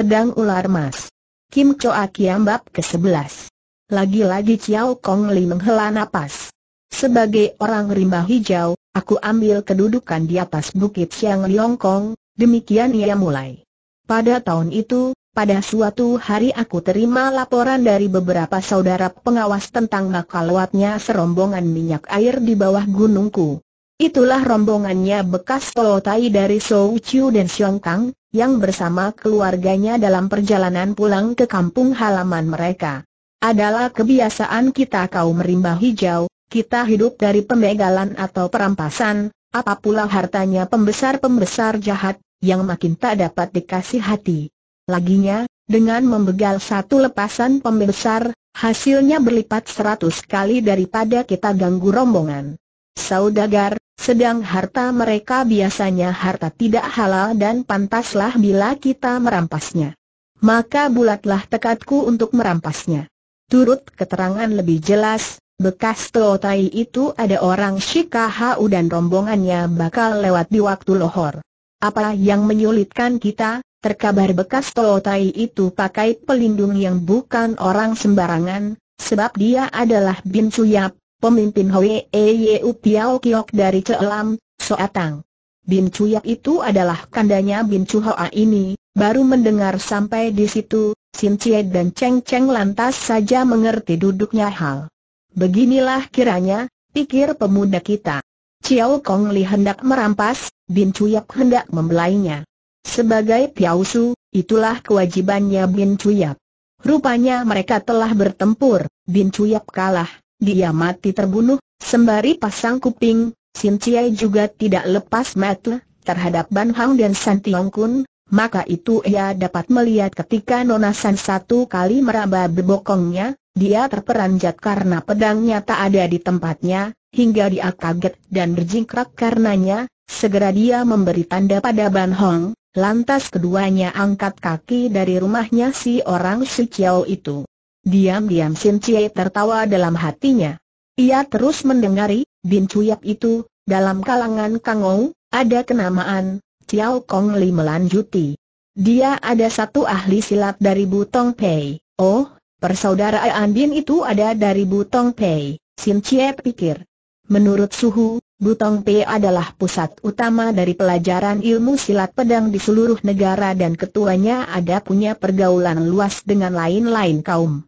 Pedang Ular Mas. Kim Choa Kiam Bab ke-11. Lagi-lagi Chiao Kong Li menghela napas. Sebagai orang rimba hijau, aku ambil kedudukan di atas bukit Siang Liong Kong, demikian ia mulai. Pada tahun itu, pada suatu hari aku terima laporan dari beberapa saudara pengawas tentang bakal serombongan minyak air di bawah gunungku. Itulah rombongannya bekas Totai dari Sou Chiu dan Siong Kang, yang bersama keluarganya dalam perjalanan pulang ke kampung halaman mereka. Adalah kebiasaan kita kaum rimba hijau, kita hidup dari pembegalan atau perampasan, apapula hartanya pembesar-pembesar jahat, yang makin tak dapat dikasih hati. Laginya, dengan membegal satu lepasan pembesar, hasilnya berlipat seratus kali daripada kita ganggu rombongan. Saudagar, sedang harta mereka biasanya harta tidak halal dan pantaslah bila kita merampasnya. Maka bulatlah tekadku untuk merampasnya. Turut keterangan lebih jelas, bekas Teotai itu ada orang Shikahau dan rombongannya bakal lewat di waktu lohor. Apa yang menyulitkan kita, terkabar bekas Teotai itu pakai pelindung yang bukan orang sembarangan, sebab dia adalah Bin Suyap, pemimpin Hoi Eye Piao Kiok dari Cealam, Soatang. Bin Cuyak itu adalah kandanya Bin Cuhoa ini, baru mendengar sampai di situ, Sim Cie dan Cheng Cheng lantas saja mengerti duduknya hal. Beginilah kiranya, pikir pemuda kita. Ciao Kong Li hendak merampas, Bin Cuyak hendak membelainya. Sebagai Piausu, itulah kewajibannya Bin Cuyak. Rupanya mereka telah bertempur, Bin Cuyak kalah, dia mati terbunuh, sembari pasang kuping, Sin Chiai juga tidak lepas mata terhadap Ban Hang dan San Tiong Kun, maka itu ia dapat melihat ketika Nona San satu kali meraba bebokongnya, dia terperanjat karena pedangnya tak ada di tempatnya, hingga dia kaget dan berjingkrak karenanya, segera dia memberi tanda pada Ban Hong, lantas keduanya angkat kaki dari rumahnya si orang si itu. Diam-diam Sin Cie tertawa dalam hatinya. Ia terus mendengari, Bin Cuyap itu, dalam kalangan Kang Ong, ada kenamaan, Ciao Kong Li melanjuti. Dia ada satu ahli silat dari Butong Pei. Oh, persaudaraan Bin itu ada dari Butong Pei, Sin Cie pikir. Menurut Suhu, Butong Pei adalah pusat utama dari pelajaran ilmu silat pedang di seluruh negara dan ketuanya ada punya pergaulan luas dengan lain-lain kaum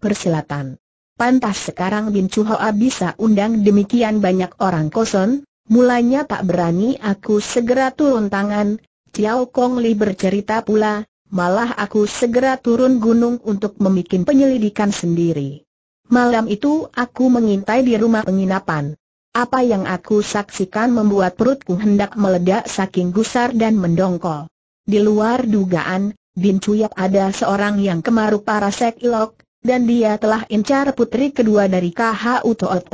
persilatan. Pantas sekarang Bin Chuhoa bisa undang demikian banyak orang kosong. mulanya tak berani aku segera turun tangan, Ciao Kong Li bercerita pula, malah aku segera turun gunung untuk memikin penyelidikan sendiri. Malam itu aku mengintai di rumah penginapan. Apa yang aku saksikan membuat perutku hendak meledak saking gusar dan mendongkol. Di luar dugaan, Bin Chuyap ada seorang yang kemaru parasek ilok, dan dia telah incar putri kedua dari KHU Toot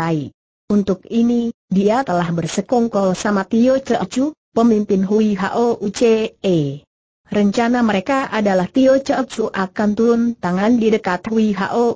Untuk ini, dia telah bersekongkol sama Tio Ceocu, pemimpin Hui Hao Rencana mereka adalah Tio Ceocu akan turun tangan di dekat Hui Hao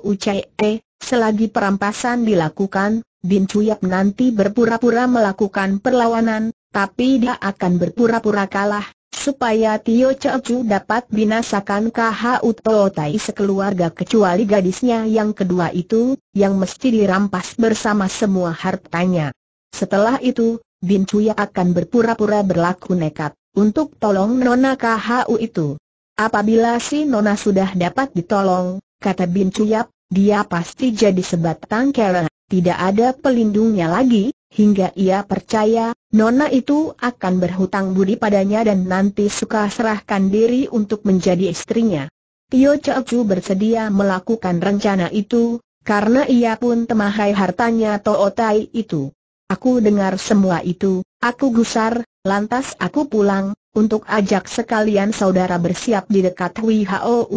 selagi perampasan dilakukan, Bin Cuyap nanti berpura-pura melakukan perlawanan, tapi dia akan berpura-pura kalah, supaya Tio Chu dapat binasakan KHU Tai sekeluarga kecuali gadisnya yang kedua itu, yang mesti dirampas bersama semua hartanya. Setelah itu, Bin Cuya akan berpura-pura berlaku nekat, untuk tolong Nona KHU itu. Apabila si Nona sudah dapat ditolong, kata Bin Cuya, dia pasti jadi sebatang kera, tidak ada pelindungnya lagi, hingga ia percaya Nona itu akan berhutang budi padanya dan nanti suka serahkan diri untuk menjadi istrinya. Tio Chu bersedia melakukan rencana itu, karena ia pun temahai hartanya Tai itu. Aku dengar semua itu, aku gusar, lantas aku pulang, untuk ajak sekalian saudara bersiap di dekat Hui Hao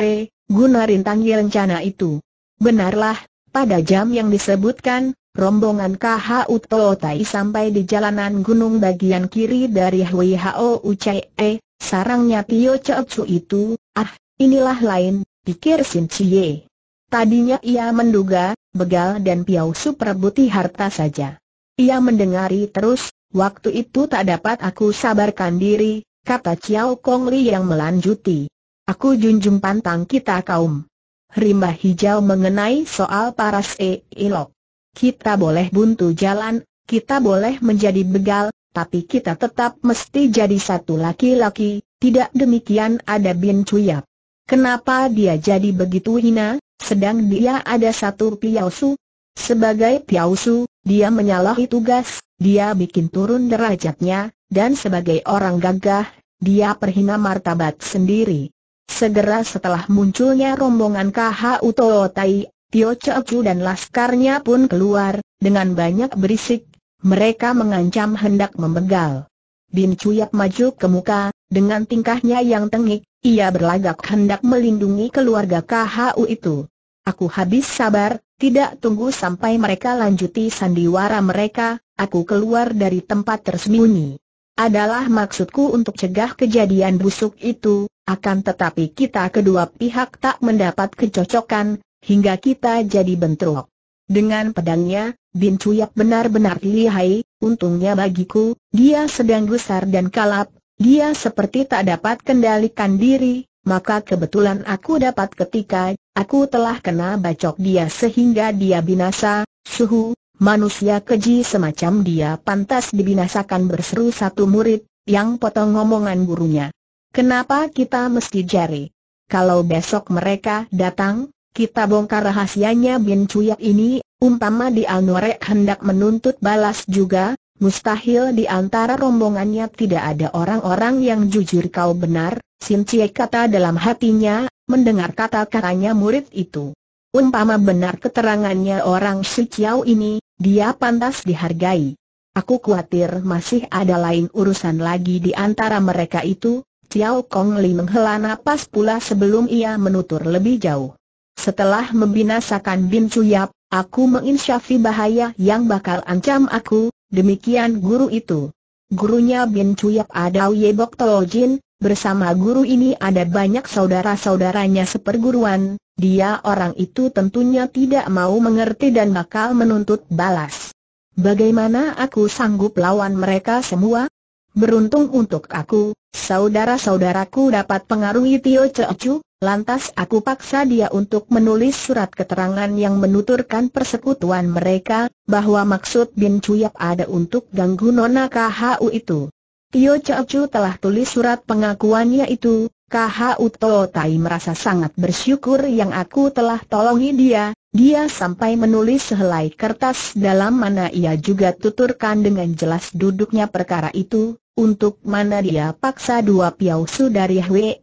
E guna rintangi rencana itu. Benarlah, pada jam yang disebutkan, Rombongan KH Uto Tai sampai di jalanan gunung bagian kiri dari Hui Hao Uce, sarangnya Tio Chu itu, ah, inilah lain, pikir Sin Chie. Tadinya ia menduga, begal dan Piau Su perebuti harta saja. Ia mendengari terus, waktu itu tak dapat aku sabarkan diri, kata Chiao Kong Li yang melanjuti. Aku junjung pantang kita kaum. Rimba hijau mengenai soal paras e ilok kita boleh buntu jalan, kita boleh menjadi begal, tapi kita tetap mesti jadi satu laki-laki, tidak demikian ada Bin Cuyap. Kenapa dia jadi begitu hina, sedang dia ada satu piausu? Sebagai piausu, dia menyalahi tugas, dia bikin turun derajatnya, dan sebagai orang gagah, dia perhina martabat sendiri. Segera setelah munculnya rombongan KHU Tootai, Tio Chu dan laskarnya pun keluar, dengan banyak berisik, mereka mengancam hendak membegal. Bin Cuyak maju ke muka, dengan tingkahnya yang tengik, ia berlagak hendak melindungi keluarga KHU itu. Aku habis sabar, tidak tunggu sampai mereka lanjuti sandiwara mereka, aku keluar dari tempat tersembunyi. Adalah maksudku untuk cegah kejadian busuk itu, akan tetapi kita kedua pihak tak mendapat kecocokan, hingga kita jadi bentrok. Dengan pedangnya, Bin Cuyak benar-benar lihai, untungnya bagiku, dia sedang gusar dan kalap, dia seperti tak dapat kendalikan diri, maka kebetulan aku dapat ketika, aku telah kena bacok dia sehingga dia binasa, suhu, manusia keji semacam dia pantas dibinasakan berseru satu murid, yang potong omongan gurunya. Kenapa kita mesti jari? Kalau besok mereka datang, kita bongkar rahasianya Bin Cuyak ini, umpama di Alnorek hendak menuntut balas juga, mustahil di antara rombongannya tidak ada orang-orang yang jujur kau benar, Sin Cie kata dalam hatinya, mendengar kata-katanya murid itu. Umpama benar keterangannya orang Si Ciao ini, dia pantas dihargai. Aku khawatir masih ada lain urusan lagi di antara mereka itu, Ciao Kong Li menghela napas pula sebelum ia menutur lebih jauh. Setelah membinasakan Bin Cuyap, aku menginsyafi bahaya yang bakal ancam aku, demikian guru itu. Gurunya Bin Cuyap ada Yebok Tolojin, bersama guru ini ada banyak saudara-saudaranya seperguruan, dia orang itu tentunya tidak mau mengerti dan bakal menuntut balas. Bagaimana aku sanggup lawan mereka semua? Beruntung untuk aku, saudara-saudaraku dapat pengaruhi Tio Cecu, Lantas aku paksa dia untuk menulis surat keterangan yang menuturkan persekutuan mereka, bahwa maksud Bin Cuyap ada untuk ganggu Nona KHU itu. Tio Chu telah tulis surat pengakuannya itu, KHU Tio Tai merasa sangat bersyukur yang aku telah tolongi dia, dia sampai menulis sehelai kertas dalam mana ia juga tuturkan dengan jelas duduknya perkara itu, untuk mana dia paksa dua piausu dari Hwee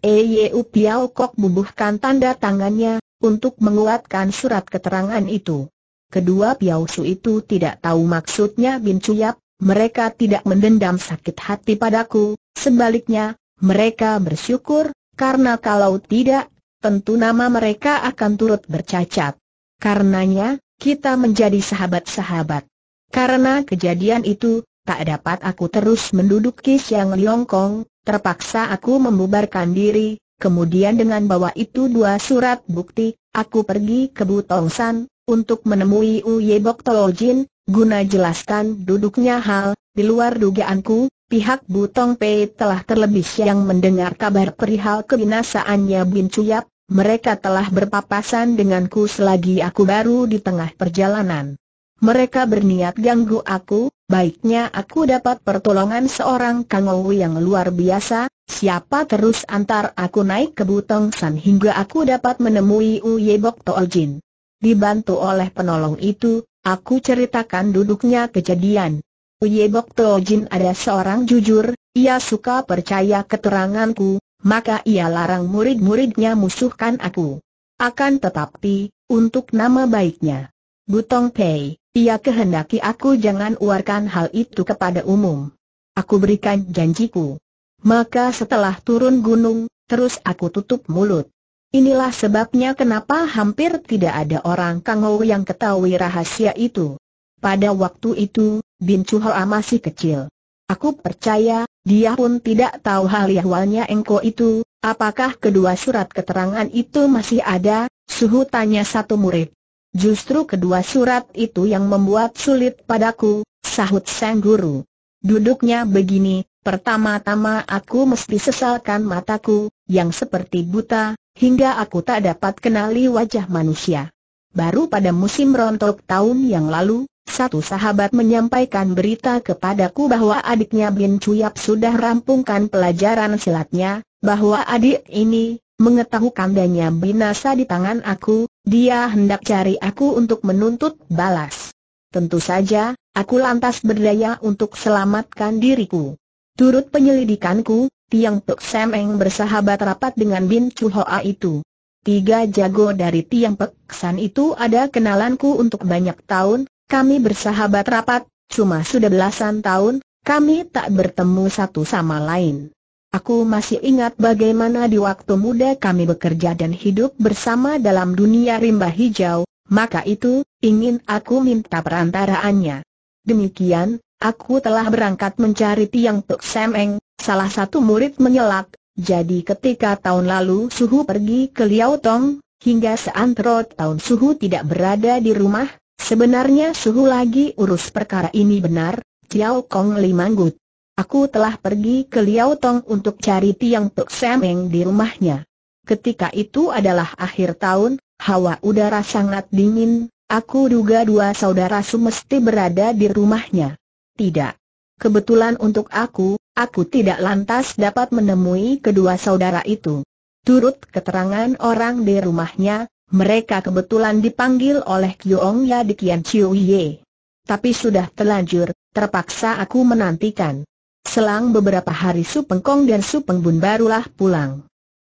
Piau Kok bubuhkan tanda tangannya, untuk menguatkan surat keterangan itu. Kedua piausu itu tidak tahu maksudnya Bin Cuyap, mereka tidak mendendam sakit hati padaku, sebaliknya, mereka bersyukur, karena kalau tidak, tentu nama mereka akan turut bercacat. Karenanya, kita menjadi sahabat-sahabat. Karena kejadian itu, tak dapat aku terus menduduki Siang Liong Kong, terpaksa aku membubarkan diri, kemudian dengan bawa itu dua surat bukti, aku pergi ke Butong San, untuk menemui Uye Bok Tolo Jin, guna jelaskan duduknya hal, di luar dugaanku, pihak Butong Pei telah terlebih siang mendengar kabar perihal kebinasaannya Bin Cuyap, mereka telah berpapasan denganku selagi aku baru di tengah perjalanan mereka berniat ganggu aku, baiknya aku dapat pertolongan seorang kangowu yang luar biasa, siapa terus antar aku naik ke Butong San hingga aku dapat menemui Uye Tol Jin. Dibantu oleh penolong itu, aku ceritakan duduknya kejadian. Uye Tol Jin ada seorang jujur, ia suka percaya keteranganku, maka ia larang murid-muridnya musuhkan aku. Akan tetapi, untuk nama baiknya. Butong Pei ia kehendaki aku jangan uarkan hal itu kepada umum. Aku berikan janjiku. Maka setelah turun gunung, terus aku tutup mulut. Inilah sebabnya kenapa hampir tidak ada orang Kangou yang ketahui rahasia itu. Pada waktu itu, Bin Chuhoa masih kecil. Aku percaya, dia pun tidak tahu hal yahwalnya Engko itu, apakah kedua surat keterangan itu masih ada, suhu tanya satu murid. Justru kedua surat itu yang membuat sulit padaku, sahut Sang Guru. Duduknya begini, pertama-tama aku mesti sesalkan mataku, yang seperti buta, hingga aku tak dapat kenali wajah manusia. Baru pada musim rontok tahun yang lalu, satu sahabat menyampaikan berita kepadaku bahwa adiknya Bin Cuyap sudah rampungkan pelajaran silatnya, bahwa adik ini, mengetahui kandanya binasa di tangan aku, dia hendak cari aku untuk menuntut balas. Tentu saja, aku lantas berdaya untuk selamatkan diriku. Turut penyelidikanku, Tiang Pek Semeng bersahabat rapat dengan Bin Chu Hoa itu. Tiga jago dari Tiang Pek San itu ada kenalanku untuk banyak tahun, kami bersahabat rapat, cuma sudah belasan tahun, kami tak bertemu satu sama lain. Aku masih ingat bagaimana di waktu muda kami bekerja dan hidup bersama dalam dunia rimba hijau, maka itu, ingin aku minta perantaraannya. Demikian, aku telah berangkat mencari Tiang Tuk Semeng, salah satu murid menyelak, jadi ketika tahun lalu Suhu pergi ke Liao Tong, hingga seantero tahun Suhu tidak berada di rumah, sebenarnya Suhu lagi urus perkara ini benar, Tiao Kong Limanggut. Aku telah pergi ke Liao Tong untuk cari Tiang Tok Semeng di rumahnya. Ketika itu adalah akhir tahun, hawa udara sangat dingin, aku duga dua saudara semesti berada di rumahnya. Tidak. Kebetulan untuk aku, aku tidak lantas dapat menemui kedua saudara itu. Turut keterangan orang di rumahnya, mereka kebetulan dipanggil oleh Kyoong Ya di Kian Chiu Ye. Tapi sudah telanjur, terpaksa aku menantikan. Selang beberapa hari Su Pengkong dan Su Pengbun barulah pulang.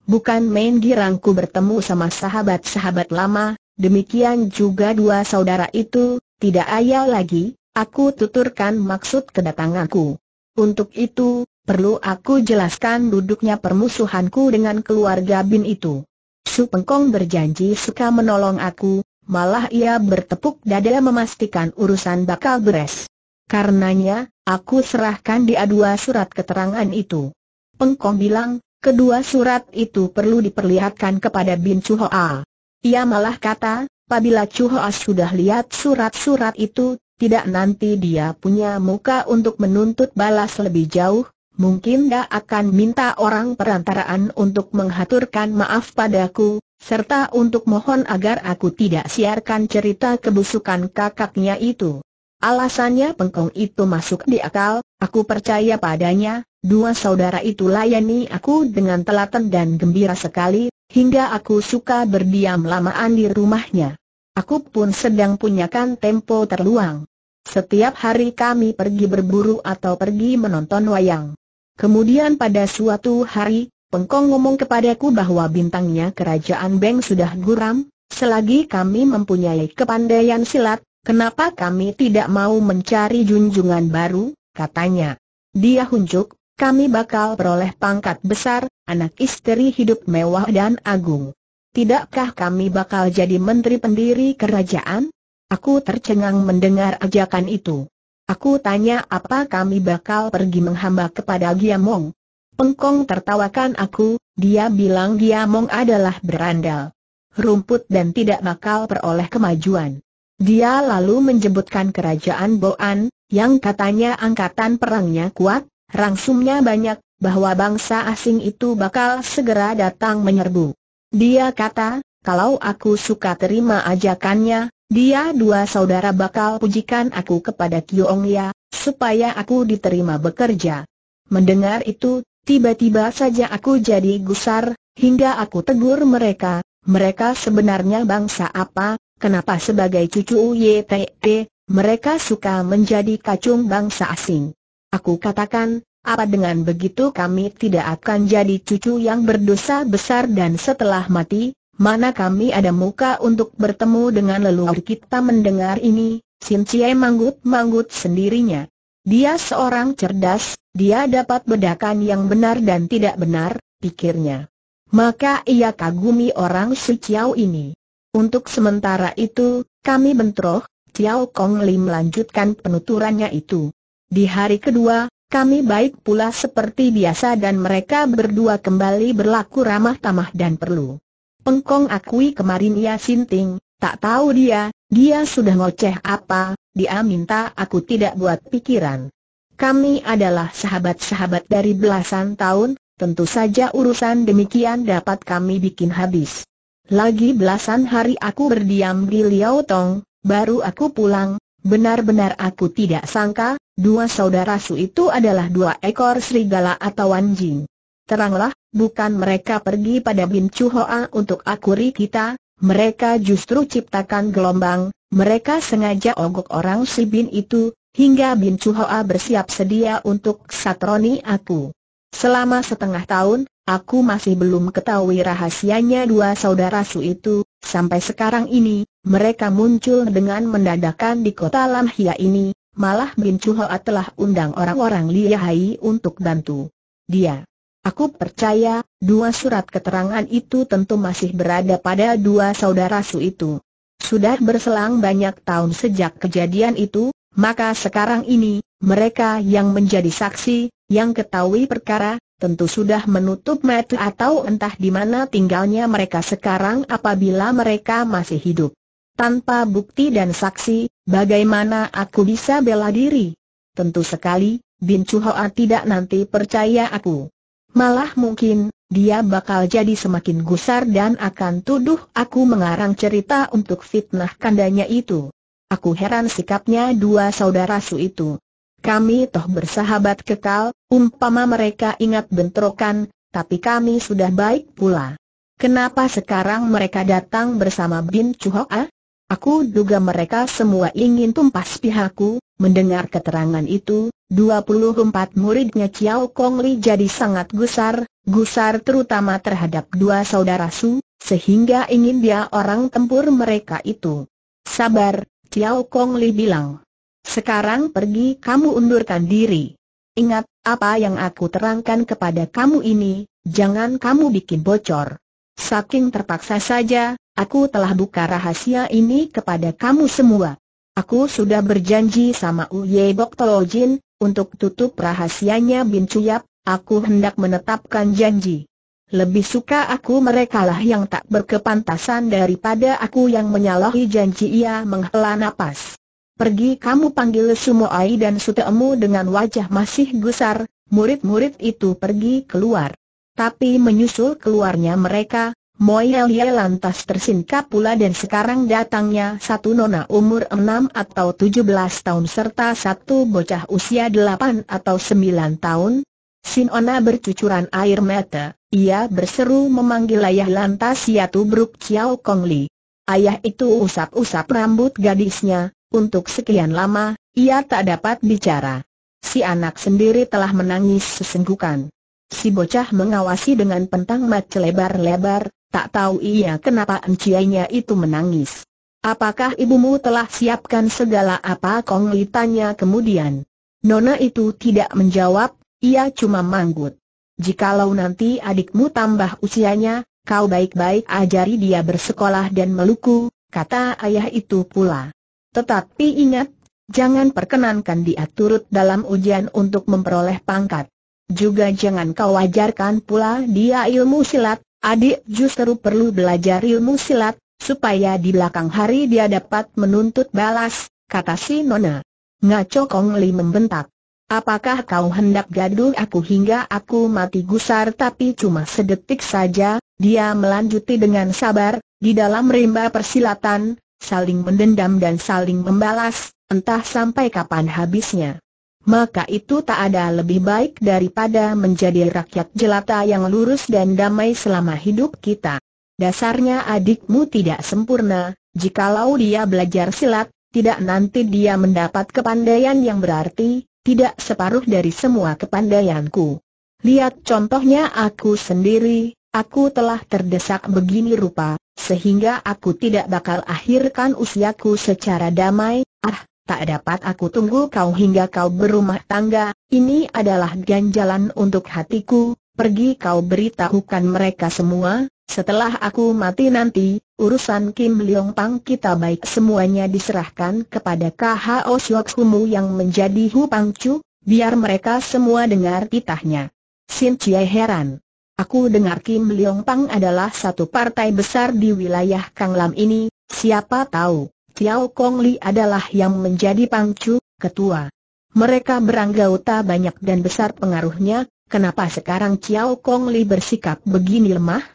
Bukan main girangku bertemu sama sahabat-sahabat lama, demikian juga dua saudara itu, tidak ayah lagi, aku tuturkan maksud kedatanganku. Untuk itu, perlu aku jelaskan duduknya permusuhanku dengan keluarga Bin itu. Su Pengkong berjanji suka menolong aku, malah ia bertepuk dada memastikan urusan bakal beres. Karenanya, aku serahkan dia dua surat keterangan itu. Pengkong bilang, kedua surat itu perlu diperlihatkan kepada Bin Chuhoa. Ia malah kata, apabila Chuhoa sudah lihat surat-surat itu, tidak nanti dia punya muka untuk menuntut balas lebih jauh, mungkin dia akan minta orang perantaraan untuk menghaturkan maaf padaku, serta untuk mohon agar aku tidak siarkan cerita kebusukan kakaknya itu. Alasannya pengkong itu masuk di akal, aku percaya padanya, dua saudara itu layani aku dengan telaten dan gembira sekali, hingga aku suka berdiam lamaan di rumahnya. Aku pun sedang punyakan tempo terluang. Setiap hari kami pergi berburu atau pergi menonton wayang. Kemudian pada suatu hari, Pengkong ngomong kepadaku bahwa bintangnya kerajaan Beng sudah guram, selagi kami mempunyai kepandaian silat, Kenapa kami tidak mau mencari junjungan baru, katanya. Dia hunjuk, kami bakal peroleh pangkat besar, anak istri hidup mewah dan agung. Tidakkah kami bakal jadi menteri pendiri kerajaan? Aku tercengang mendengar ajakan itu. Aku tanya apa kami bakal pergi menghamba kepada Giamong. Pengkong tertawakan aku, dia bilang Giamong adalah berandal. Rumput dan tidak bakal peroleh kemajuan. Dia lalu menjemputkan kerajaan Boan, yang katanya angkatan perangnya kuat, rangsumnya banyak, bahwa bangsa asing itu bakal segera datang menyerbu. Dia kata, kalau aku suka terima ajakannya, dia dua saudara bakal pujikan aku kepada Ya, supaya aku diterima bekerja. Mendengar itu, tiba-tiba saja aku jadi gusar, hingga aku tegur mereka, mereka sebenarnya bangsa apa, Kenapa sebagai cucu YTP, e, mereka suka menjadi kacung bangsa asing? Aku katakan, apa dengan begitu kami tidak akan jadi cucu yang berdosa besar dan setelah mati, mana kami ada muka untuk bertemu dengan leluhur kita mendengar ini, Sin Cie manggut-manggut sendirinya. Dia seorang cerdas, dia dapat bedakan yang benar dan tidak benar, pikirnya. Maka ia kagumi orang Su ini. Untuk sementara itu, kami bentroh, Ciao Kong Lim melanjutkan penuturannya itu. Di hari kedua, kami baik pula seperti biasa dan mereka berdua kembali berlaku ramah tamah dan perlu. Pengkong akui kemarin ia sinting, tak tahu dia, dia sudah ngoceh apa, dia minta aku tidak buat pikiran. Kami adalah sahabat-sahabat dari belasan tahun, tentu saja urusan demikian dapat kami bikin habis. Lagi belasan hari aku berdiam di Liao Tong, baru aku pulang, benar-benar aku tidak sangka, dua saudara Su itu adalah dua ekor serigala atau anjing. Teranglah, bukan mereka pergi pada Bin Chu Hoa untuk akuri kita, mereka justru ciptakan gelombang, mereka sengaja ogok orang si Bin itu, hingga Bin Chu Hoa bersiap sedia untuk satroni aku. Selama setengah tahun, aku masih belum ketahui rahasianya dua saudara Su itu, sampai sekarang ini, mereka muncul dengan mendadakan di kota Lamhia ini, malah Bin Chuhoa telah undang orang-orang Liahai untuk bantu. Dia. Aku percaya, dua surat keterangan itu tentu masih berada pada dua saudara Su itu. Sudah berselang banyak tahun sejak kejadian itu, maka sekarang ini, mereka yang menjadi saksi, yang ketahui perkara, tentu sudah menutup mata atau entah di mana tinggalnya mereka sekarang apabila mereka masih hidup. Tanpa bukti dan saksi, bagaimana aku bisa bela diri? Tentu sekali, Bin Chuhoa tidak nanti percaya aku. Malah mungkin, dia bakal jadi semakin gusar dan akan tuduh aku mengarang cerita untuk fitnah kandanya itu. Aku heran sikapnya dua saudara su itu. Kami toh bersahabat kekal, umpama mereka ingat bentrokan, tapi kami sudah baik pula. Kenapa sekarang mereka datang bersama Bin Chuhoa? Ah? Aku duga mereka semua ingin tumpas pihakku, mendengar keterangan itu, 24 muridnya Chiao Kong Li jadi sangat gusar, gusar terutama terhadap dua saudara Su, sehingga ingin dia orang tempur mereka itu. Sabar, Chiao Kong Li bilang. Sekarang pergi kamu undurkan diri. Ingat, apa yang aku terangkan kepada kamu ini, jangan kamu bikin bocor. Saking terpaksa saja, aku telah buka rahasia ini kepada kamu semua. Aku sudah berjanji sama Uye Bok Tolojin, untuk tutup rahasianya Bin Cuyap, aku hendak menetapkan janji. Lebih suka aku merekalah yang tak berkepantasan daripada aku yang menyalahi janji ia menghela napas. Pergi kamu panggil semua Sumoai dan Suteemu dengan wajah masih gusar, murid-murid itu pergi keluar. Tapi menyusul keluarnya mereka, Moyelie lantas tersingkap pula dan sekarang datangnya satu nona umur enam atau tujuh belas tahun serta satu bocah usia delapan atau sembilan tahun. Sinona bercucuran air mata, ia berseru memanggil ayah lantas yaitu Bruk Chiao Kong Li. Ayah itu usap-usap rambut gadisnya, untuk sekian lama, ia tak dapat bicara. Si anak sendiri telah menangis sesenggukan. Si bocah mengawasi dengan pentang mata lebar-lebar, tak tahu ia kenapa enciainya itu menangis. Apakah ibumu telah siapkan segala apa Kong Li tanya kemudian. Nona itu tidak menjawab, ia cuma manggut. Jikalau nanti adikmu tambah usianya, kau baik-baik ajari dia bersekolah dan meluku, kata ayah itu pula. Tetapi ingat, jangan perkenankan dia turut dalam ujian untuk memperoleh pangkat. Juga jangan kau ajarkan pula dia ilmu silat, adik justru perlu belajar ilmu silat, supaya di belakang hari dia dapat menuntut balas, kata si Nona. Ngaco Kong Li membentak. Apakah kau hendak gaduh aku hingga aku mati gusar tapi cuma sedetik saja, dia melanjuti dengan sabar, di dalam rimba persilatan, saling mendendam dan saling membalas, entah sampai kapan habisnya. Maka itu tak ada lebih baik daripada menjadi rakyat jelata yang lurus dan damai selama hidup kita. Dasarnya adikmu tidak sempurna, jikalau dia belajar silat, tidak nanti dia mendapat kepandaian yang berarti, tidak separuh dari semua kepandaianku. Lihat contohnya aku sendiri, aku telah terdesak begini rupa, sehingga aku tidak bakal akhirkan usiaku secara damai, ah, tak dapat aku tunggu kau hingga kau berumah tangga, ini adalah ganjalan untuk hatiku, pergi kau beritahukan mereka semua, setelah aku mati nanti, urusan Kim Leong Pang kita baik semuanya diserahkan kepada KHO Siok Humu yang menjadi Hu Pang Chu. biar mereka semua dengar titahnya. Sin Chie heran. Aku dengar Kim Leong Pang adalah satu partai besar di wilayah Kang Lam ini, siapa tahu, Tiao Kong Li adalah yang menjadi pangcu, ketua. Mereka beranggota banyak dan besar pengaruhnya, kenapa sekarang Tiao Kong Li bersikap begini lemah?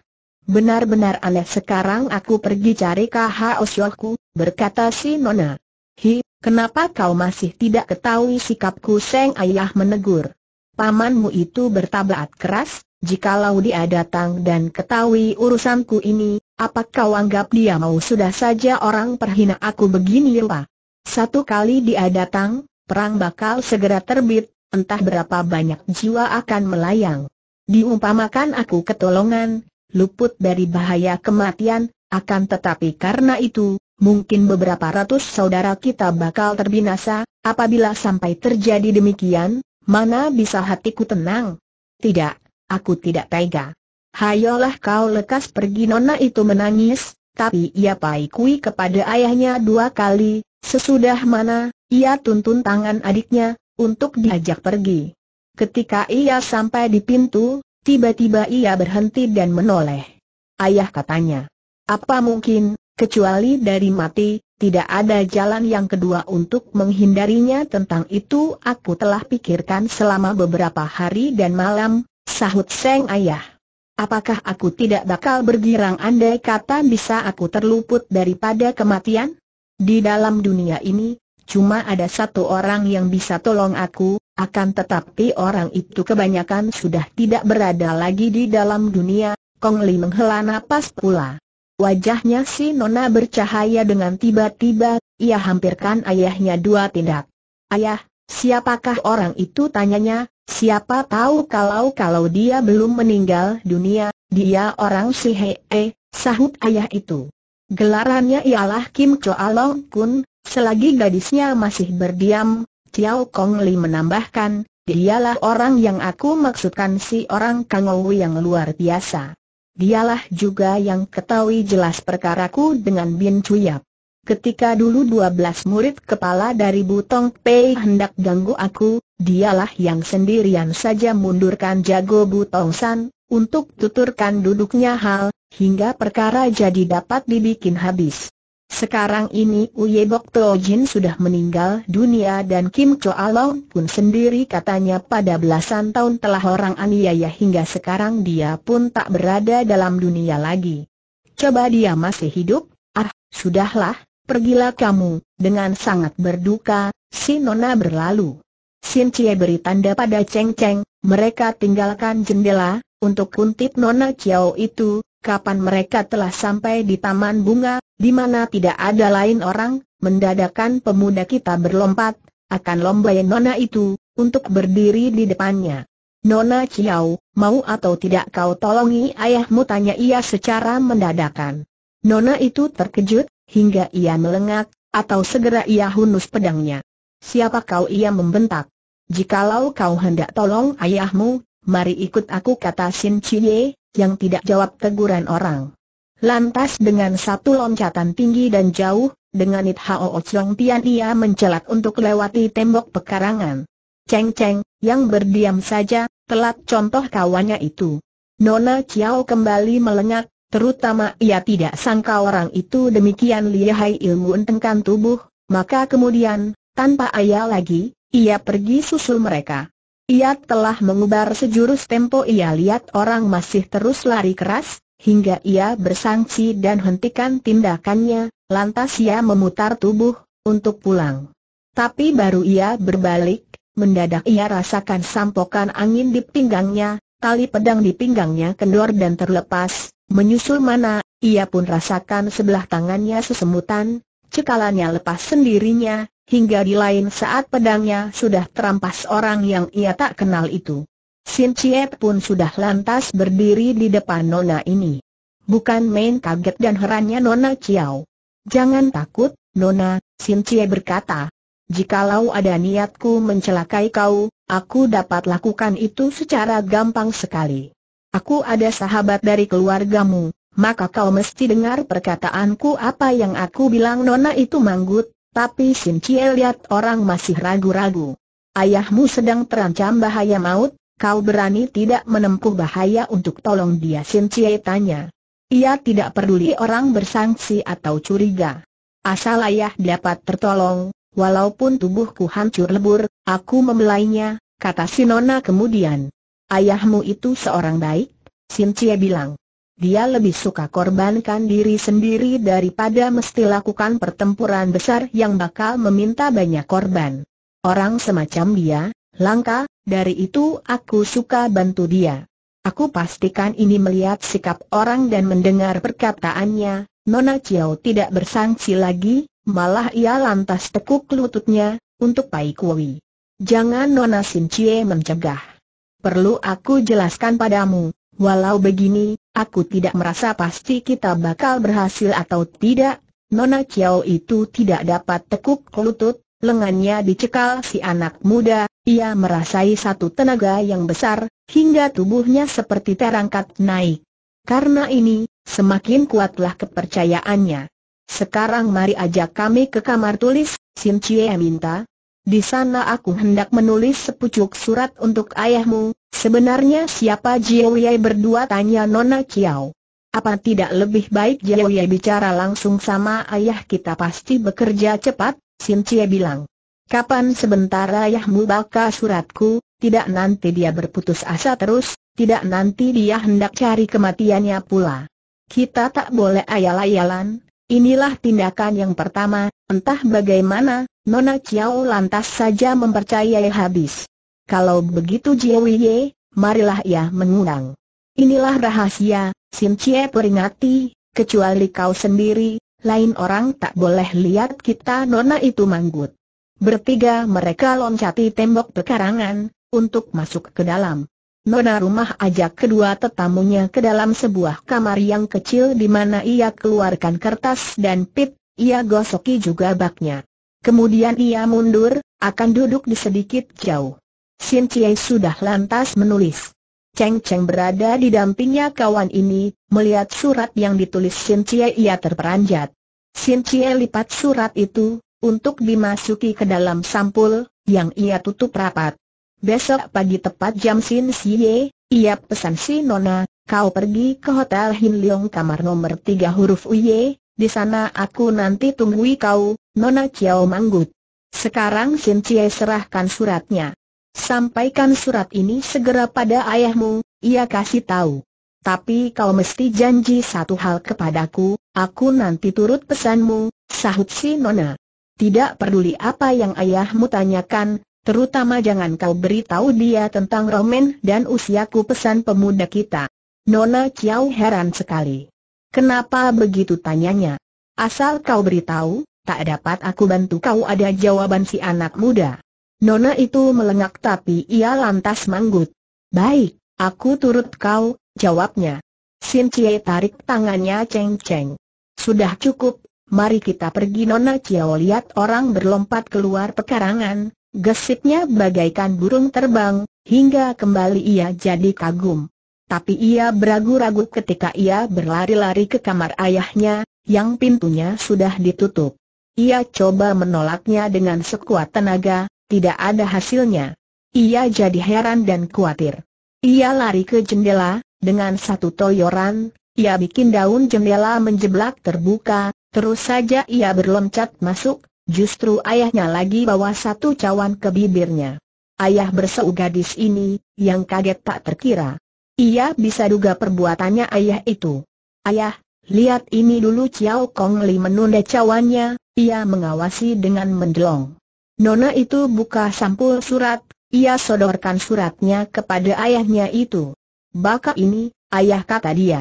Benar-benar aneh sekarang aku pergi cari KH Osyoku, berkata si Nona. Hi, kenapa kau masih tidak ketahui sikapku Seng Ayah menegur? Pamanmu itu bertabat keras, Jikalau dia datang dan ketahui urusanku ini, apakah kau anggap dia mau sudah saja orang perhina aku begini lupa? Satu kali dia datang, perang bakal segera terbit, entah berapa banyak jiwa akan melayang. Diumpamakan aku ketolongan, luput dari bahaya kematian, akan tetapi karena itu, mungkin beberapa ratus saudara kita bakal terbinasa, apabila sampai terjadi demikian, mana bisa hatiku tenang? Tidak, Aku tidak tega. Hayolah kau lekas pergi nona itu menangis, tapi ia paikui kepada ayahnya dua kali, sesudah mana, ia tuntun tangan adiknya, untuk diajak pergi. Ketika ia sampai di pintu, tiba-tiba ia berhenti dan menoleh. Ayah katanya, apa mungkin, kecuali dari mati, tidak ada jalan yang kedua untuk menghindarinya tentang itu aku telah pikirkan selama beberapa hari dan malam, sahut Seng Ayah. Apakah aku tidak bakal bergirang andai kata bisa aku terluput daripada kematian? Di dalam dunia ini, cuma ada satu orang yang bisa tolong aku, akan tetapi orang itu kebanyakan sudah tidak berada lagi di dalam dunia, Kong Li menghela napas pula. Wajahnya si Nona bercahaya dengan tiba-tiba, ia hampirkan ayahnya dua tindak. Ayah, Siapakah orang itu tanyanya, siapa tahu kalau-kalau dia belum meninggal dunia, dia orang si -e, sahut ayah itu. Gelarannya ialah Kim Choa Long Kun, selagi gadisnya masih berdiam, Chiao Kong Li menambahkan, dialah orang yang aku maksudkan si orang Kangou yang luar biasa. Dialah juga yang ketahui jelas perkaraku dengan Bin Chuyap. Ketika dulu 12 murid kepala dari Butong Pei hendak ganggu aku, dialah yang sendirian saja mundurkan jago Butong San, untuk tuturkan duduknya hal, hingga perkara jadi dapat dibikin habis. Sekarang ini Uye Bok Teo Jin sudah meninggal dunia dan Kim Cho Along pun sendiri katanya pada belasan tahun telah orang aniaya hingga sekarang dia pun tak berada dalam dunia lagi. Coba dia masih hidup, ah, sudahlah, Pergilah kamu, dengan sangat berduka, si Nona berlalu. Sin Cie beri tanda pada Cheng Cheng, mereka tinggalkan jendela, untuk kuntip Nona Chiao itu, kapan mereka telah sampai di taman bunga, di mana tidak ada lain orang, mendadakan pemuda kita berlompat, akan lombai Nona itu, untuk berdiri di depannya. Nona Chiao, mau atau tidak kau tolongi ayahmu tanya ia secara mendadakan. Nona itu terkejut, hingga ia melengak, atau segera ia hunus pedangnya. Siapa kau ia membentak? Jikalau kau hendak tolong ayahmu, mari ikut aku kata Sin Chie, yang tidak jawab teguran orang. Lantas dengan satu loncatan tinggi dan jauh, dengan It Hao Chong Tian ia mencelat untuk lewati tembok pekarangan. Cheng Cheng yang berdiam saja, telat contoh kawannya itu. Nona Chiao kembali melengak, Terutama ia tidak sangka orang itu demikian lihai ilmu entengkan tubuh, maka kemudian, tanpa ayah lagi, ia pergi susul mereka. Ia telah mengubar sejurus tempo ia lihat orang masih terus lari keras, hingga ia bersangsi dan hentikan tindakannya, lantas ia memutar tubuh, untuk pulang. Tapi baru ia berbalik, mendadak ia rasakan sampokan angin di pinggangnya, tali pedang di pinggangnya kendor dan terlepas, Menyusul mana, ia pun rasakan sebelah tangannya sesemutan, cekalannya lepas sendirinya, hingga di lain saat pedangnya sudah terampas orang yang ia tak kenal itu. Sin Cie pun sudah lantas berdiri di depan Nona ini. Bukan main kaget dan herannya Nona Ciao. Jangan takut, Nona, Sin Cie berkata. Jikalau ada niatku mencelakai kau, aku dapat lakukan itu secara gampang sekali. Aku ada sahabat dari keluargamu, maka kau mesti dengar perkataanku apa yang aku bilang Nona itu manggut, tapi Sin Cie lihat orang masih ragu-ragu. Ayahmu sedang terancam bahaya maut, kau berani tidak menempuh bahaya untuk tolong dia Sin Cie tanya. Ia tidak peduli orang bersangsi atau curiga. Asal ayah dapat tertolong, walaupun tubuhku hancur lebur, aku membelainya, kata Sinona kemudian. Ayahmu itu seorang baik, Sin Cie bilang. Dia lebih suka korbankan diri sendiri daripada mesti lakukan pertempuran besar yang bakal meminta banyak korban. Orang semacam dia, langka, dari itu aku suka bantu dia. Aku pastikan ini melihat sikap orang dan mendengar perkataannya, Nona Chiao tidak bersangsi lagi, malah ia lantas tekuk lututnya, untuk Pai Kui. Jangan Nona Sin Cie mencegah perlu aku jelaskan padamu. Walau begini, aku tidak merasa pasti kita bakal berhasil atau tidak. Nona Chiao itu tidak dapat tekuk lutut, lengannya dicekal si anak muda, ia merasai satu tenaga yang besar, hingga tubuhnya seperti terangkat naik. Karena ini, semakin kuatlah kepercayaannya. Sekarang mari ajak kami ke kamar tulis, Sim Chie minta, di sana aku hendak menulis sepucuk surat untuk ayahmu, sebenarnya siapa Jiao Yai berdua tanya Nona Chiao. Apa tidak lebih baik Jiao Yai bicara langsung sama ayah kita pasti bekerja cepat, Sin Cie bilang. Kapan sebentar ayahmu baca suratku, tidak nanti dia berputus asa terus, tidak nanti dia hendak cari kematiannya pula. Kita tak boleh ayal-ayalan, inilah tindakan yang pertama, entah bagaimana, Nona Chiao lantas saja mempercayai habis. Kalau begitu Jiu Ye, marilah ia mengundang. Inilah rahasia, Sim Chie peringati, kecuali kau sendiri, lain orang tak boleh lihat kita Nona itu manggut. Bertiga mereka loncati tembok pekarangan, untuk masuk ke dalam. Nona rumah ajak kedua tetamunya ke dalam sebuah kamar yang kecil di mana ia keluarkan kertas dan pip, ia gosoki juga baknya. Kemudian ia mundur, akan duduk di sedikit jauh. Sin Chie sudah lantas menulis. Cheng Cheng berada di dampingnya kawan ini, melihat surat yang ditulis Sin Chie ia terperanjat. Sin Chie lipat surat itu, untuk dimasuki ke dalam sampul, yang ia tutup rapat. Besok pagi tepat jam Sin Chie, ia pesan si Nona, kau pergi ke Hotel Hin Leong kamar nomor 3 huruf Uye, di sana aku nanti tunggui kau, Nona Chiao manggut. Sekarang Sin Chie serahkan suratnya. Sampaikan surat ini segera pada ayahmu, ia kasih tahu. Tapi kau mesti janji satu hal kepadaku, aku nanti turut pesanmu, sahut si Nona. Tidak peduli apa yang ayahmu tanyakan, terutama jangan kau beritahu dia tentang Romen dan usiaku pesan pemuda kita. Nona Chiao heran sekali. Kenapa begitu tanyanya? Asal kau beritahu, Tak dapat aku bantu kau ada jawaban si anak muda. Nona itu melengak tapi ia lantas manggut. Baik, aku turut kau, jawabnya. Sin Cie tarik tangannya ceng-ceng. Sudah cukup, mari kita pergi Nona Cie. lihat orang berlompat keluar pekarangan, gesitnya bagaikan burung terbang, hingga kembali ia jadi kagum. Tapi ia beragu-ragu ketika ia berlari-lari ke kamar ayahnya, yang pintunya sudah ditutup. Ia coba menolaknya dengan sekuat tenaga, tidak ada hasilnya. Ia jadi heran dan khawatir. Ia lari ke jendela, dengan satu toyoran, ia bikin daun jendela menjeblak terbuka, terus saja ia berloncat masuk, justru ayahnya lagi bawa satu cawan ke bibirnya. Ayah berseu gadis ini, yang kaget tak terkira. Ia bisa duga perbuatannya ayah itu. Ayah, Lihat ini dulu Chiao Kong Li menunda cawannya, ia mengawasi dengan mendelong. Nona itu buka sampul surat, ia sodorkan suratnya kepada ayahnya itu. Baka ini, ayah kata dia.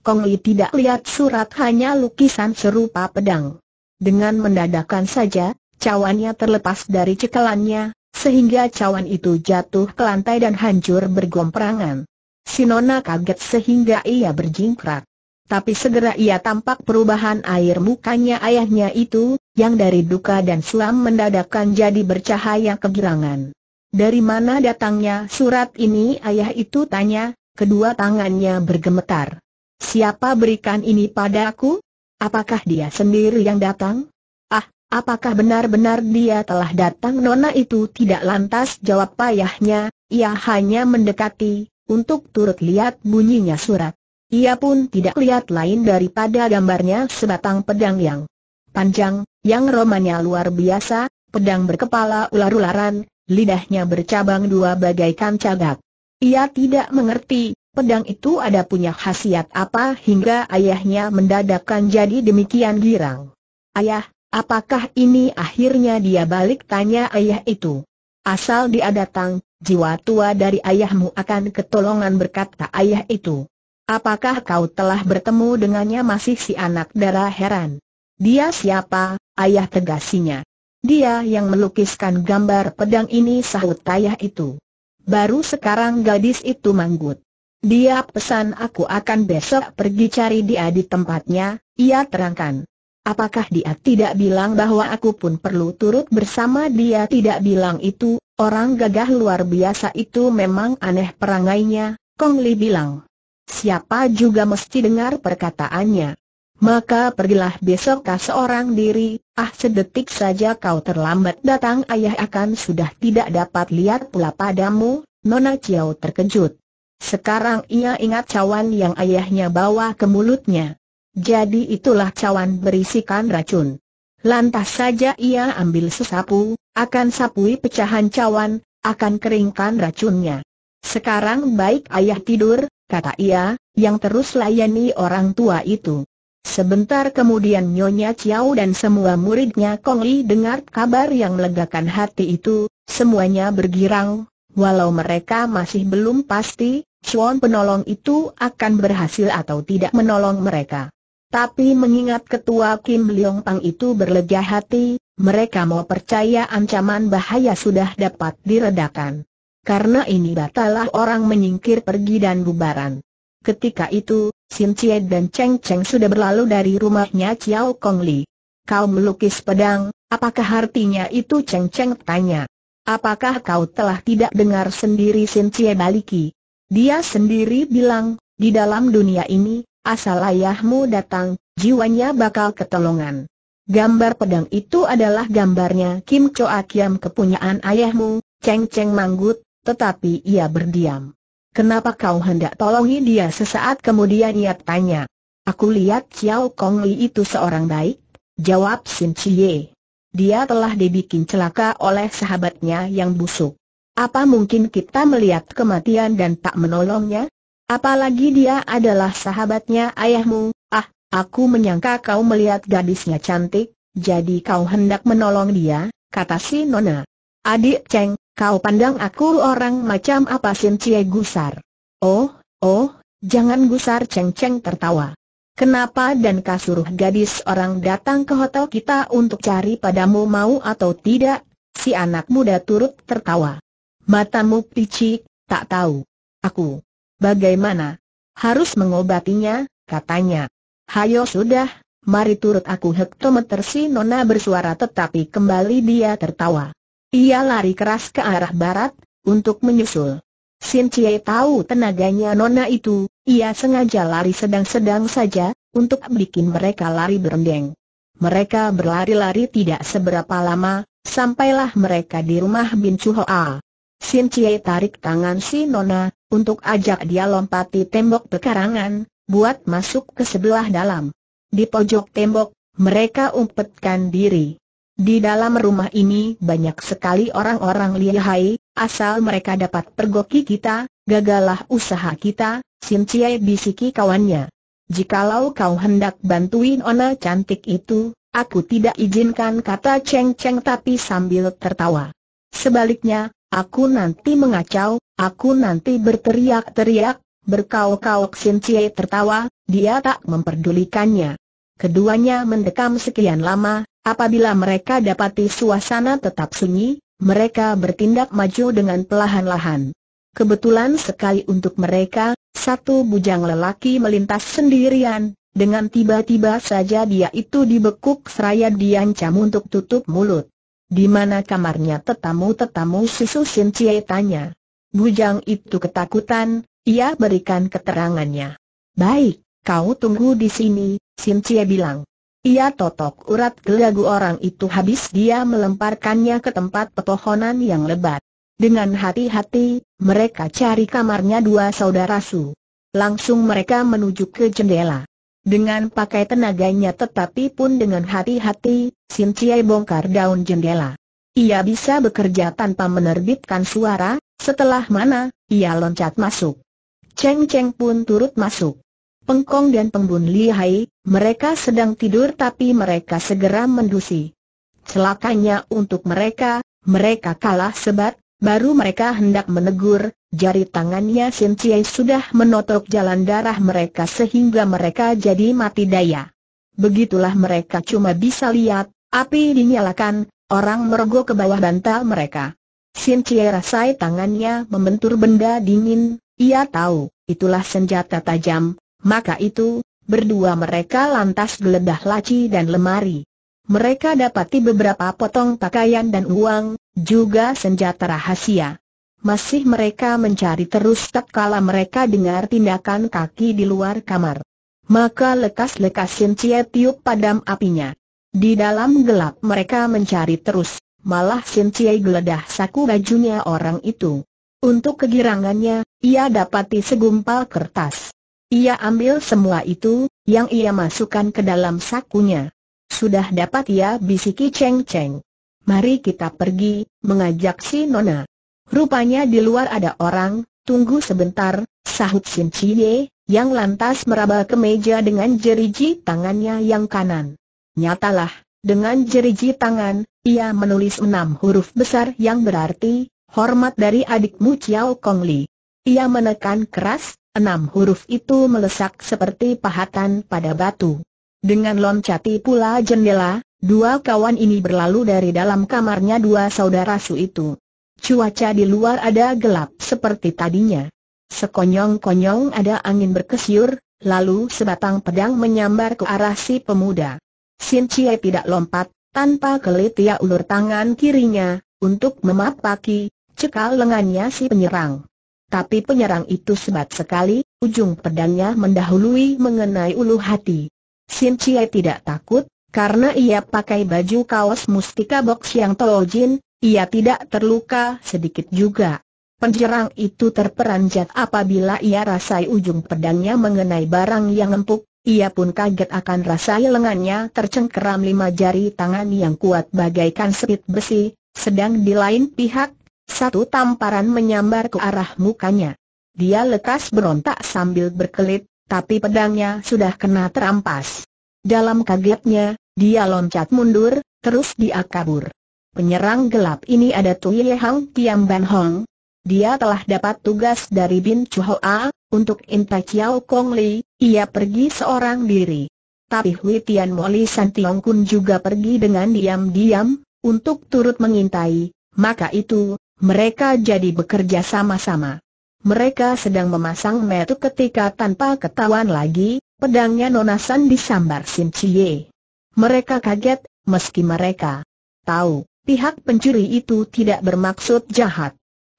Kong Li tidak lihat surat hanya lukisan serupa pedang. Dengan mendadakan saja, cawannya terlepas dari cekalannya, sehingga cawan itu jatuh ke lantai dan hancur bergomperangan. Si nona kaget sehingga ia berjingkrak tapi segera ia tampak perubahan air mukanya ayahnya itu, yang dari duka dan suam mendadakkan jadi bercahaya kegirangan. Dari mana datangnya surat ini ayah itu tanya, kedua tangannya bergemetar. Siapa berikan ini padaku? Apakah dia sendiri yang datang? Ah, apakah benar-benar dia telah datang? Nona itu tidak lantas jawab payahnya, ia hanya mendekati, untuk turut lihat bunyinya surat. Ia pun tidak lihat lain daripada gambarnya sebatang pedang yang panjang, yang romanya luar biasa, pedang berkepala ular-ularan, lidahnya bercabang dua bagaikan cagak. Ia tidak mengerti, pedang itu ada punya khasiat apa hingga ayahnya mendadakkan jadi demikian girang. Ayah, apakah ini akhirnya dia balik tanya ayah itu? Asal dia datang, jiwa tua dari ayahmu akan ketolongan berkata ayah itu. Apakah kau telah bertemu dengannya masih si anak darah heran? Dia siapa, ayah tegasinya. Dia yang melukiskan gambar pedang ini sahut ayah itu. Baru sekarang gadis itu manggut. Dia pesan aku akan besok pergi cari dia di tempatnya, ia terangkan. Apakah dia tidak bilang bahwa aku pun perlu turut bersama dia tidak bilang itu, orang gagah luar biasa itu memang aneh perangainya, Kong Li bilang. Siapa juga mesti dengar perkataannya. Maka pergilah besokkah seorang diri, ah sedetik saja kau terlambat datang ayah akan sudah tidak dapat lihat pula padamu, Nona Ciao terkejut. Sekarang ia ingat cawan yang ayahnya bawa ke mulutnya. Jadi itulah cawan berisikan racun. Lantas saja ia ambil sesapu, akan sapui pecahan cawan, akan keringkan racunnya. Sekarang baik ayah tidur, kata ia, yang terus layani orang tua itu. Sebentar kemudian Nyonya Chiao dan semua muridnya Kong Li dengar kabar yang melegakan hati itu, semuanya bergirang, walau mereka masih belum pasti, Chuan penolong itu akan berhasil atau tidak menolong mereka. Tapi mengingat ketua Kim Leong Pang itu berlega hati, mereka mau percaya ancaman bahaya sudah dapat diredakan. Karena ini batalah orang menyingkir pergi dan bubaran. Ketika itu, Sin Cie dan Cheng Cheng sudah berlalu dari rumahnya Chiao Kong Li. Kau melukis pedang, apakah artinya itu Cheng Cheng tanya. Apakah kau telah tidak dengar sendiri Sin Cie baliki? Dia sendiri bilang, di dalam dunia ini, asal ayahmu datang, jiwanya bakal ketolongan. Gambar pedang itu adalah gambarnya Kim Choa Kiam kepunyaan ayahmu, Cheng Cheng Manggut, tetapi ia berdiam. Kenapa kau hendak tolongi dia sesaat kemudian ia tanya. Aku lihat Xiao Kong Li itu seorang baik, jawab Sin Chie. Dia telah dibikin celaka oleh sahabatnya yang busuk. Apa mungkin kita melihat kematian dan tak menolongnya? Apalagi dia adalah sahabatnya ayahmu. Ah, aku menyangka kau melihat gadisnya cantik, jadi kau hendak menolong dia, kata si Nona. Adik Cheng, Kau pandang aku orang macam apa Sin Cie Gusar? Oh, oh, jangan Gusar Ceng Ceng tertawa. Kenapa dan kasuruh gadis orang datang ke hotel kita untuk cari padamu mau atau tidak? Si anak muda turut tertawa. Matamu picik, tak tahu. Aku. Bagaimana? Harus mengobatinya, katanya. Hayo sudah, mari turut aku hektometer si nona bersuara tetapi kembali dia tertawa. Ia lari keras ke arah barat, untuk menyusul. Sin Cie tahu tenaganya Nona itu, ia sengaja lari sedang-sedang saja, untuk bikin mereka lari berendeng. Mereka berlari-lari tidak seberapa lama, sampailah mereka di rumah Bin Chu Hoa. Sin Cie tarik tangan si Nona, untuk ajak dia lompati tembok pekarangan, buat masuk ke sebelah dalam. Di pojok tembok, mereka umpetkan diri. Di dalam rumah ini banyak sekali orang-orang lihai, asal mereka dapat pergoki kita, gagalah usaha kita, Sin bisiki kawannya. Jikalau kau hendak bantuin Ona cantik itu, aku tidak izinkan kata Cheng Cheng tapi sambil tertawa. Sebaliknya, aku nanti mengacau, aku nanti berteriak-teriak, berkauk-kauk Sin tertawa, dia tak memperdulikannya. Keduanya mendekam sekian lama, Apabila mereka dapati suasana tetap sunyi, mereka bertindak maju dengan pelahan-lahan. Kebetulan sekali untuk mereka, satu bujang lelaki melintas sendirian, dengan tiba-tiba saja dia itu dibekuk seraya diancam untuk tutup mulut. Di mana kamarnya tetamu-tetamu Susu Sin Cie tanya. Bujang itu ketakutan, ia berikan keterangannya. Baik, kau tunggu di sini, Sin Cie bilang. Ia totok urat gelagu orang itu habis dia melemparkannya ke tempat pepohonan yang lebat. Dengan hati-hati, mereka cari kamarnya dua saudara Su. Langsung mereka menuju ke jendela. Dengan pakai tenaganya tetapi pun dengan hati-hati, Sin Chie bongkar daun jendela. Ia bisa bekerja tanpa menerbitkan suara, setelah mana, ia loncat masuk. Cheng Cheng pun turut masuk pengkong dan pembun lihai, mereka sedang tidur tapi mereka segera mendusi. Celakanya untuk mereka, mereka kalah sebat, baru mereka hendak menegur, jari tangannya Sin Ciai sudah menotok jalan darah mereka sehingga mereka jadi mati daya. Begitulah mereka cuma bisa lihat, api dinyalakan, orang merogoh ke bawah bantal mereka. Sin Cie rasai tangannya membentur benda dingin, ia tahu, itulah senjata tajam, maka itu, berdua mereka lantas geledah laci dan lemari. Mereka dapati beberapa potong pakaian dan uang, juga senjata rahasia. Masih mereka mencari terus tak kala mereka dengar tindakan kaki di luar kamar. Maka lekas Sin Cie Tiup padam apinya. Di dalam gelap mereka mencari terus, malah Sin Cie geledah saku bajunya orang itu. Untuk kegirangannya, ia dapati segumpal kertas. Ia ambil semua itu, yang ia masukkan ke dalam sakunya. Sudah dapat ia bisiki Cheng Cheng. Mari kita pergi, mengajak si Nona. Rupanya di luar ada orang, tunggu sebentar, sahut Sin Chie, yang lantas meraba ke meja dengan jeriji tangannya yang kanan. Nyatalah, dengan jeriji tangan, ia menulis enam huruf besar yang berarti, hormat dari adikmu Chiao Kong Li. Ia menekan keras, Enam huruf itu melesak seperti pahatan pada batu. Dengan loncati pula jendela, dua kawan ini berlalu dari dalam kamarnya dua saudara su itu. Cuaca di luar ada gelap seperti tadinya. Sekonyong-konyong ada angin berkesiur, lalu sebatang pedang menyambar ke arah si pemuda. Sin Chie tidak lompat, tanpa kelit ia ulur tangan kirinya, untuk memapaki, cekal lengannya si penyerang. Tapi penyerang itu sebat sekali, ujung pedangnya mendahului mengenai ulu hati. Sin Chie tidak takut, karena ia pakai baju kaos mustika box yang Tojin, ia tidak terluka sedikit juga. Penyerang itu terperanjat apabila ia rasai ujung pedangnya mengenai barang yang empuk, ia pun kaget akan rasai lengannya tercengkeram lima jari tangan yang kuat bagaikan sepit besi, sedang di lain pihak, satu tamparan menyambar ke arah mukanya. Dia lekas berontak sambil berkelit, tapi pedangnya sudah kena terampas. Dalam kagetnya, dia loncat mundur, terus dia kabur. Penyerang gelap ini ada Tui Hang Tiam Ban Hong. Dia telah dapat tugas dari Bin Chu Hoa, untuk Inta Chiao Kong Li, ia pergi seorang diri. Tapi Hui Tian Moli San Tiong Kun juga pergi dengan diam-diam, untuk turut mengintai, maka itu, mereka jadi bekerja sama-sama. Mereka sedang memasang metu ketika tanpa ketahuan lagi, pedangnya Nonasan disambar Sim Chie. Mereka kaget, meski mereka tahu, pihak pencuri itu tidak bermaksud jahat.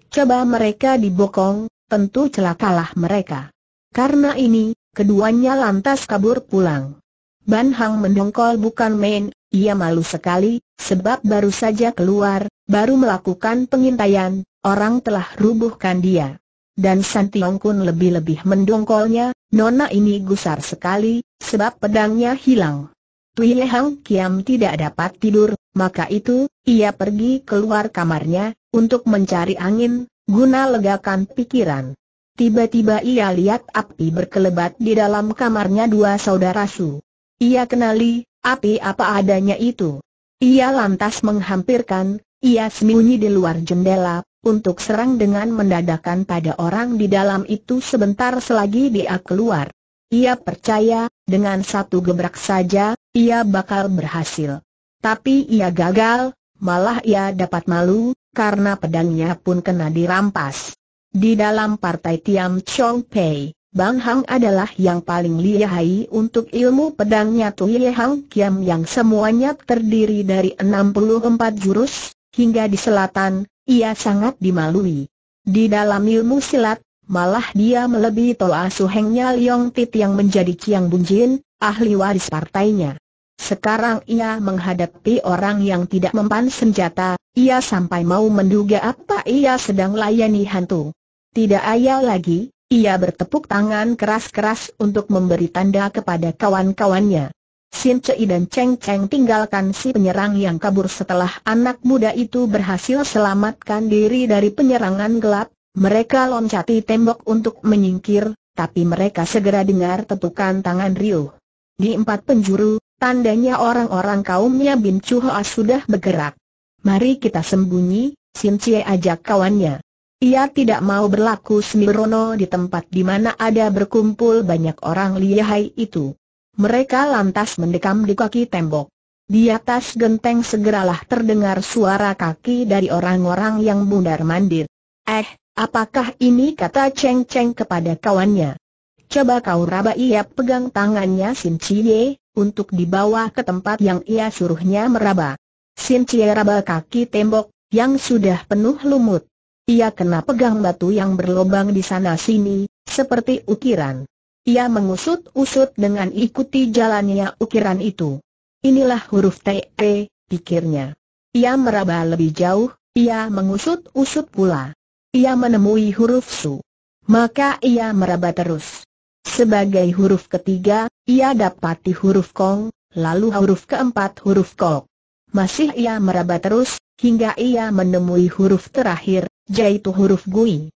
Coba mereka dibokong, tentu celakalah mereka. Karena ini, keduanya lantas kabur pulang. Ban Hang mendongkol bukan main, ia malu sekali, sebab baru saja keluar, baru melakukan pengintaian, orang telah rubuhkan dia. Dan Santiong Kun lebih-lebih mendongkolnya, nona ini gusar sekali, sebab pedangnya hilang. Tui Hang Kiam tidak dapat tidur, maka itu, ia pergi keluar kamarnya, untuk mencari angin, guna legakan pikiran. Tiba-tiba ia lihat api berkelebat di dalam kamarnya dua saudara Su. Ia kenali, api apa adanya itu. Ia lantas menghampirkan, ia sembunyi di luar jendela, untuk serang dengan mendadakan pada orang di dalam itu sebentar selagi dia keluar. Ia percaya, dengan satu gebrak saja, ia bakal berhasil. Tapi ia gagal, malah ia dapat malu, karena pedangnya pun kena dirampas. Di dalam partai Tiam Chong Pei, Bang Hang adalah yang paling lihai untuk ilmu pedangnya Tui Hang Kiam yang semuanya terdiri dari 64 jurus, hingga di selatan, ia sangat dimalui. Di dalam ilmu silat, malah dia melebihi Toa Suhengnya Liong Tit yang menjadi Kiang Bunjin, ahli waris partainya. Sekarang ia menghadapi orang yang tidak mempan senjata, ia sampai mau menduga apa ia sedang layani hantu. Tidak ayal lagi, ia bertepuk tangan keras-keras untuk memberi tanda kepada kawan-kawannya. Sin Cei dan Cheng Cheng tinggalkan si penyerang yang kabur setelah anak muda itu berhasil selamatkan diri dari penyerangan gelap, mereka loncati tembok untuk menyingkir, tapi mereka segera dengar tepukan tangan Ryu. Di empat penjuru, tandanya orang-orang kaumnya Bin Chu Hoa ah sudah bergerak. Mari kita sembunyi, Sin Cei ajak kawannya. Ia tidak mau berlaku sembrono di tempat di mana ada berkumpul banyak orang lihai itu. Mereka lantas mendekam di kaki tembok. Di atas genteng segeralah terdengar suara kaki dari orang-orang yang bundar-mandir. Eh, apakah ini kata Cheng Cheng kepada kawannya? Coba kau raba ia pegang tangannya Sin Chie, untuk dibawa ke tempat yang ia suruhnya meraba. Sin Chie raba kaki tembok, yang sudah penuh lumut. Ia kena pegang batu yang berlobang di sana-sini, seperti ukiran. Ia mengusut-usut dengan ikuti jalannya ukiran itu. Inilah huruf T-E, pikirnya. Ia meraba lebih jauh, ia mengusut-usut pula. Ia menemui huruf Su. Maka ia meraba terus. Sebagai huruf ketiga, ia dapati huruf Kong, lalu huruf keempat huruf Kok. Masih ia meraba terus, hingga ia menemui huruf terakhir, yaitu huruf Gui.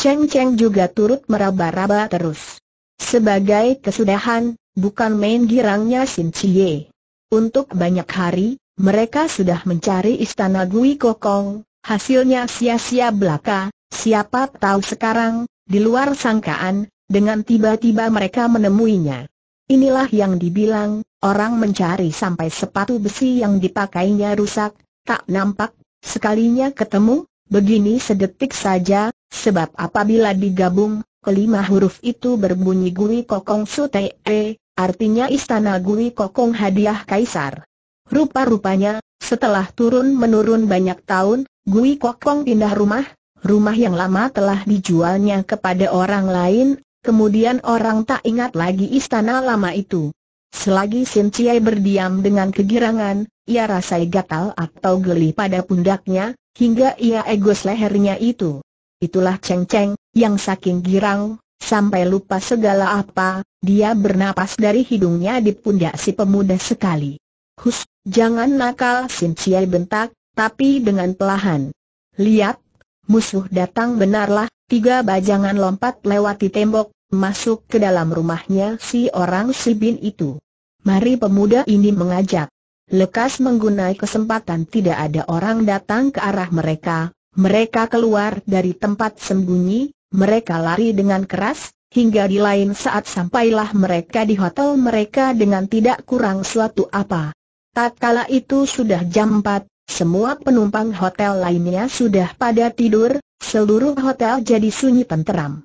Cheng Cheng juga turut meraba-raba terus. Sebagai kesudahan, bukan main girangnya Sin Chie. Untuk banyak hari, mereka sudah mencari istana Gui Kokong, hasilnya sia-sia belaka, siapa tahu sekarang, di luar sangkaan, dengan tiba-tiba mereka menemuinya. Inilah yang dibilang, orang mencari sampai sepatu besi yang dipakainya rusak, tak nampak, sekalinya ketemu, begini sedetik saja, sebab apabila digabung, Kelima huruf itu berbunyi Gui Kokong Sute, e, artinya Istana Gui Kokong Hadiah Kaisar. Rupa-rupanya, setelah turun-menurun banyak tahun, Gui Kokong pindah rumah, rumah yang lama telah dijualnya kepada orang lain, kemudian orang tak ingat lagi istana lama itu. Selagi Sin Chiai berdiam dengan kegirangan, ia rasai gatal atau geli pada pundaknya, hingga ia egos lehernya itu. Itulah Cheng Cheng, yang saking girang, sampai lupa segala apa, dia bernapas dari hidungnya di pundak si pemuda sekali. Hus, jangan nakal Sim Cia bentak, tapi dengan pelahan. Lihat, musuh datang benarlah, tiga bajangan lompat lewati tembok, masuk ke dalam rumahnya si orang Sibin itu. Mari pemuda ini mengajak. Lekas menggunai kesempatan tidak ada orang datang ke arah mereka, mereka keluar dari tempat sembunyi, mereka lari dengan keras, hingga di lain saat sampailah mereka di hotel mereka dengan tidak kurang suatu apa. Tatkala itu sudah jam 4, semua penumpang hotel lainnya sudah pada tidur, seluruh hotel jadi sunyi tenteram.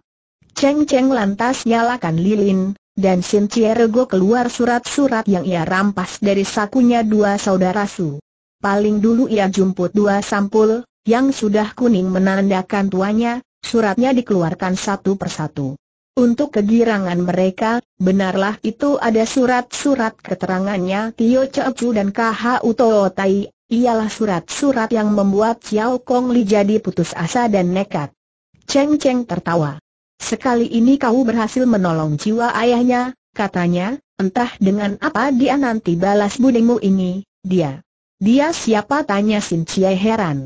Cheng Cheng lantas nyalakan lilin, dan Sin Chiergo keluar surat-surat yang ia rampas dari sakunya dua saudara Su. Paling dulu ia jumput dua sampul, yang sudah kuning menandakan tuanya, Suratnya dikeluarkan satu persatu. Untuk kegirangan mereka, benarlah itu ada surat-surat keterangannya Tio Chu dan K.H.U. Too ialah surat-surat yang membuat Xiao Kong Li jadi putus asa dan nekat. Cheng Cheng tertawa. Sekali ini kau berhasil menolong jiwa ayahnya, katanya, entah dengan apa dia nanti balas budimu ini, dia. Dia siapa tanya Sin Chie heran.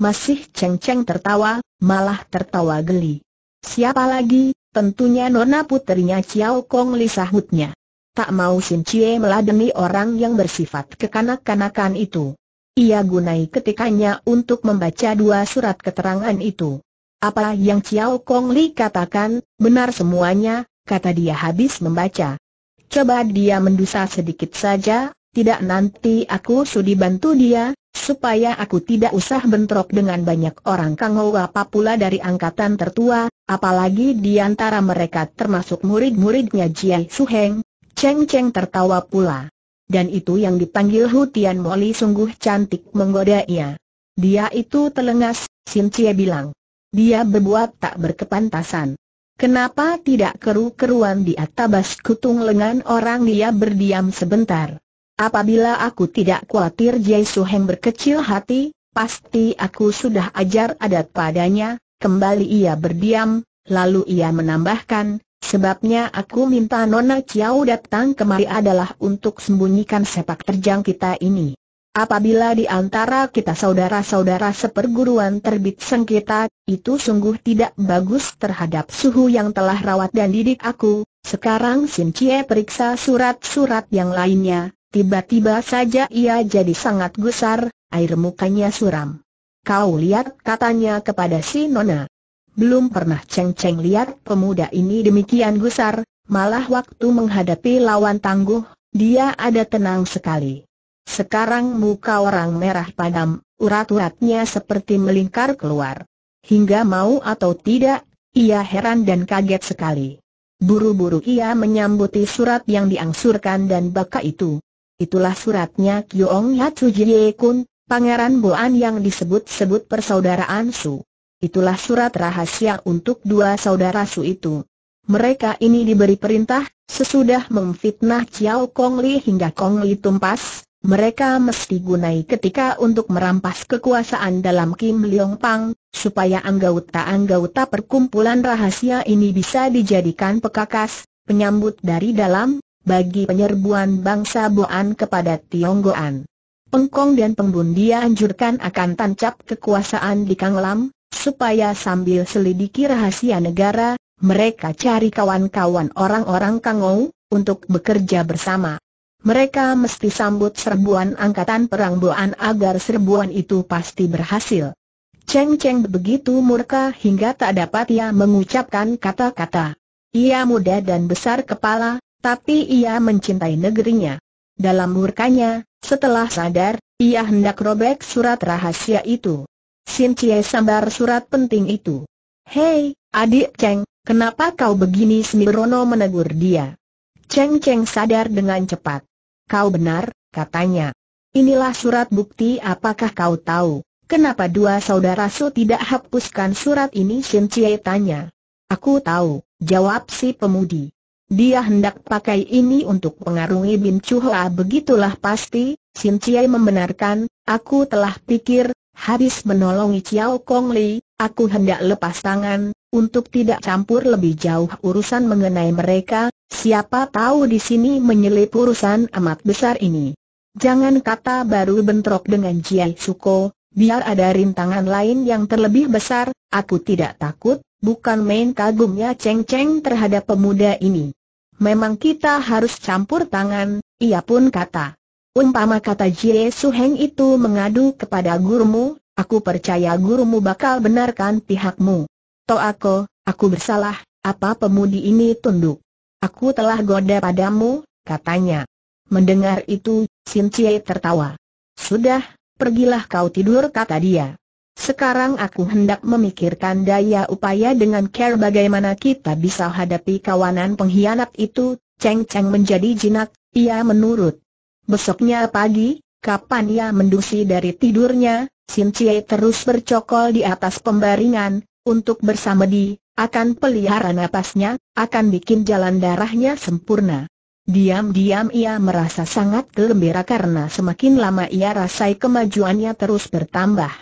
Masih ceng-ceng tertawa, malah tertawa geli. Siapa lagi? Tentunya Nona putrinya Chiao Kong Li sahutnya. Tak mau Sin Cie meladeni orang yang bersifat kekanak-kanakan itu. Ia gunai ketikannya untuk membaca dua surat keterangan itu. Apa yang Chiao Kong Li katakan, benar semuanya, kata dia habis membaca. Coba dia mendusa sedikit saja, tidak nanti aku sudi bantu dia, Supaya aku tidak usah bentrok dengan banyak orang Kang apa pula dari angkatan tertua, apalagi di antara mereka termasuk murid-muridnya Su Suheng, Cheng Cheng tertawa pula. Dan itu yang dipanggil Hutian Moli sungguh cantik menggoda ia. Dia itu telengas, Sim Cie bilang. Dia berbuat tak berkepantasan. Kenapa tidak keru-keruan di atas kutung lengan orang dia berdiam sebentar. Apabila aku tidak khawatir Jai Suheng berkecil hati, pasti aku sudah ajar adat padanya, kembali ia berdiam, lalu ia menambahkan, sebabnya aku minta Nona Chiao datang kemari adalah untuk sembunyikan sepak terjang kita ini. Apabila di antara kita saudara-saudara seperguruan terbit sengketa, itu sungguh tidak bagus terhadap suhu yang telah rawat dan didik aku, sekarang Sin Cie periksa surat-surat yang lainnya, Tiba-tiba saja ia jadi sangat gusar, air mukanya suram. Kau lihat katanya kepada si Nona. Belum pernah ceng-ceng lihat pemuda ini demikian gusar, malah waktu menghadapi lawan tangguh, dia ada tenang sekali. Sekarang muka orang merah padam, urat-uratnya seperti melingkar keluar. Hingga mau atau tidak, ia heran dan kaget sekali. Buru-buru ia menyambuti surat yang diangsurkan dan baka itu. Itulah suratnya Kyong Yatsu Jie Kun, Pangeran Boan yang disebut-sebut persaudaraan Su. Itulah surat rahasia untuk dua saudara Su itu. Mereka ini diberi perintah, sesudah memfitnah Chiao Kong Li hingga Kong Li tumpas, mereka mesti gunai ketika untuk merampas kekuasaan dalam Kim Leong Pang, supaya anggota-anggota perkumpulan rahasia ini bisa dijadikan pekakas, penyambut dari dalam, bagi penyerbuan bangsa Boan kepada Tionggoan. Pengkong dan Pembun dia anjurkan akan tancap kekuasaan di Kanglam, supaya sambil selidiki rahasia negara, mereka cari kawan-kawan orang-orang Kangou, untuk bekerja bersama. Mereka mesti sambut serbuan angkatan perang Boan agar serbuan itu pasti berhasil. Cheng Cheng begitu murka hingga tak dapat ia mengucapkan kata-kata. Ia muda dan besar kepala, tapi ia mencintai negerinya. Dalam murkanya, setelah sadar, ia hendak robek surat rahasia itu. Sin Cie sambar surat penting itu. Hei, adik Cheng, kenapa kau begini Smirono menegur dia. Cheng Cheng sadar dengan cepat. Kau benar, katanya. Inilah surat bukti apakah kau tahu, kenapa dua saudara Su tidak hapuskan surat ini Sin Cie tanya. Aku tahu, jawab si pemudi. Dia hendak pakai ini untuk pengaruhi Bin Chuhua begitulah pasti, Sin Chiai membenarkan, aku telah pikir, habis menolongi Chiao Kong Li, aku hendak lepas tangan, untuk tidak campur lebih jauh urusan mengenai mereka, siapa tahu di sini menyelip urusan amat besar ini. Jangan kata baru bentrok dengan Jiai Suko, biar ada rintangan lain yang terlebih besar, aku tidak takut, bukan main kagumnya Cheng Cheng terhadap pemuda ini memang kita harus campur tangan, ia pun kata. Umpama kata Jie Suheng itu mengadu kepada gurumu, aku percaya gurumu bakal benarkan pihakmu. Toako, aku bersalah, apa pemudi ini tunduk? Aku telah goda padamu, katanya. Mendengar itu, Sin Cie tertawa. Sudah, pergilah kau tidur kata dia. Sekarang aku hendak memikirkan daya upaya dengan care bagaimana kita bisa hadapi kawanan pengkhianat itu, Cheng Cheng menjadi jinak, ia menurut. Besoknya pagi, kapan ia mendusi dari tidurnya, Sin Chie terus bercokol di atas pembaringan, untuk bersama di, akan pelihara napasnya, akan bikin jalan darahnya sempurna. Diam-diam ia merasa sangat gembira karena semakin lama ia rasai kemajuannya terus bertambah.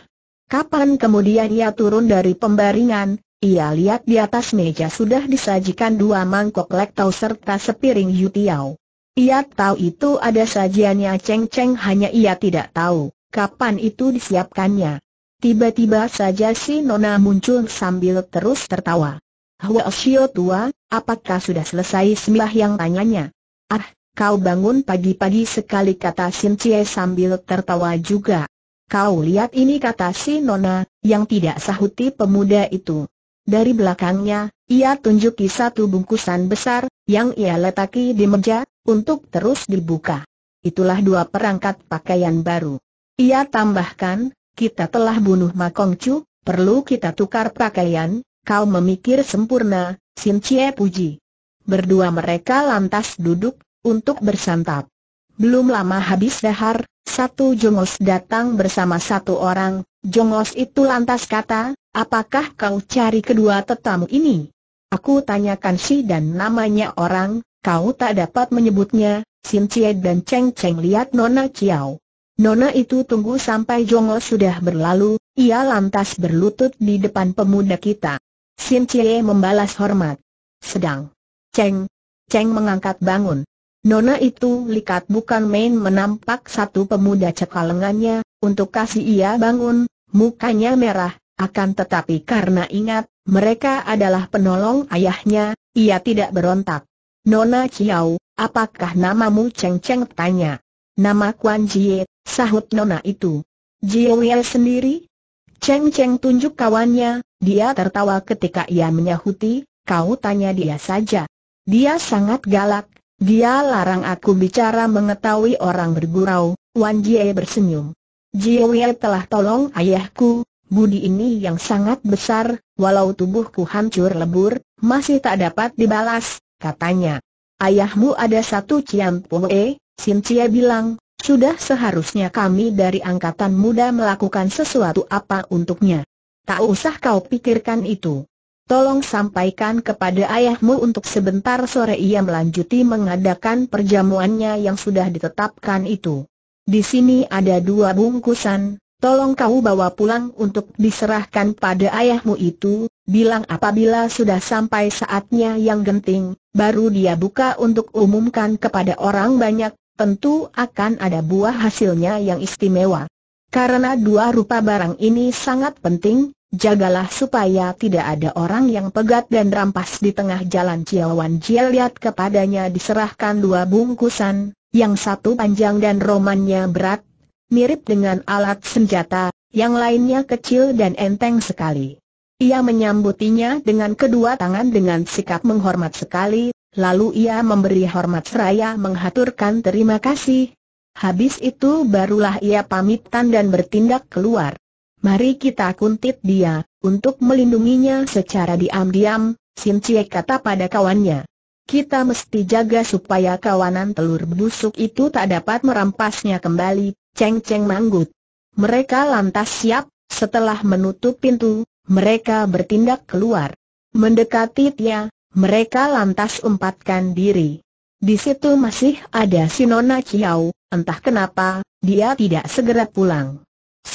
Kapan kemudian ia turun dari pembaringan, ia lihat di atas meja sudah disajikan dua mangkok lektau serta sepiring yutiao. Ia tahu itu ada sajiannya ceng-ceng hanya ia tidak tahu, kapan itu disiapkannya. Tiba-tiba saja si Nona muncul sambil terus tertawa. Hwa Shio tua, apakah sudah selesai semilah yang tanyanya? Ah, kau bangun pagi-pagi sekali kata Sin Cie sambil tertawa juga. Kau lihat ini kata si Nona, yang tidak sahuti pemuda itu. Dari belakangnya, ia tunjuki satu bungkusan besar, yang ia letaki di meja, untuk terus dibuka. Itulah dua perangkat pakaian baru. Ia tambahkan, kita telah bunuh Makong Chu, perlu kita tukar pakaian, kau memikir sempurna, Sin Chie puji. Berdua mereka lantas duduk, untuk bersantap. Belum lama habis dahar, satu jongos datang bersama satu orang, jongos itu lantas kata, apakah kau cari kedua tetamu ini? Aku tanyakan si dan namanya orang, kau tak dapat menyebutnya, Sin Cie dan Cheng Cheng lihat Nona Chiao. Nona itu tunggu sampai jongos sudah berlalu, ia lantas berlutut di depan pemuda kita. Sin Cie membalas hormat. Sedang. Cheng. Cheng mengangkat bangun. Nona itu likat bukan main menampak satu pemuda cekal untuk kasih ia bangun, mukanya merah, akan tetapi karena ingat, mereka adalah penolong ayahnya, ia tidak berontak. Nona Chiao, apakah namamu Cheng Cheng tanya. Nama Kuan Jie, sahut Nona itu. Jie Wei sendiri? Cheng Cheng tunjuk kawannya, dia tertawa ketika ia menyahuti, kau tanya dia saja. Dia sangat galak, dia larang aku bicara mengetahui orang bergurau, Wan Jie bersenyum. Jie telah tolong ayahku, budi ini yang sangat besar, walau tubuhku hancur lebur, masih tak dapat dibalas, katanya. Ayahmu ada satu Ciam Poe, Sin Cie bilang, sudah seharusnya kami dari angkatan muda melakukan sesuatu apa untuknya. Tak usah kau pikirkan itu tolong sampaikan kepada ayahmu untuk sebentar sore ia melanjuti mengadakan perjamuannya yang sudah ditetapkan itu. Di sini ada dua bungkusan, tolong kau bawa pulang untuk diserahkan pada ayahmu itu, bilang apabila sudah sampai saatnya yang genting, baru dia buka untuk umumkan kepada orang banyak, tentu akan ada buah hasilnya yang istimewa. Karena dua rupa barang ini sangat penting, Jagalah supaya tidak ada orang yang pegat dan rampas di tengah jalan Ciawan Jia lihat kepadanya diserahkan dua bungkusan, yang satu panjang dan romannya berat, mirip dengan alat senjata, yang lainnya kecil dan enteng sekali. Ia menyambutinya dengan kedua tangan dengan sikap menghormat sekali, lalu ia memberi hormat seraya menghaturkan terima kasih. Habis itu barulah ia pamitan dan bertindak keluar. Mari kita kuntit dia, untuk melindunginya secara diam-diam, Sin Cie kata pada kawannya. Kita mesti jaga supaya kawanan telur busuk itu tak dapat merampasnya kembali, Ceng Ceng Manggut. Mereka lantas siap, setelah menutup pintu, mereka bertindak keluar. Mendekati dia, mereka lantas umpatkan diri. Di situ masih ada si Nona Chiao, entah kenapa, dia tidak segera pulang.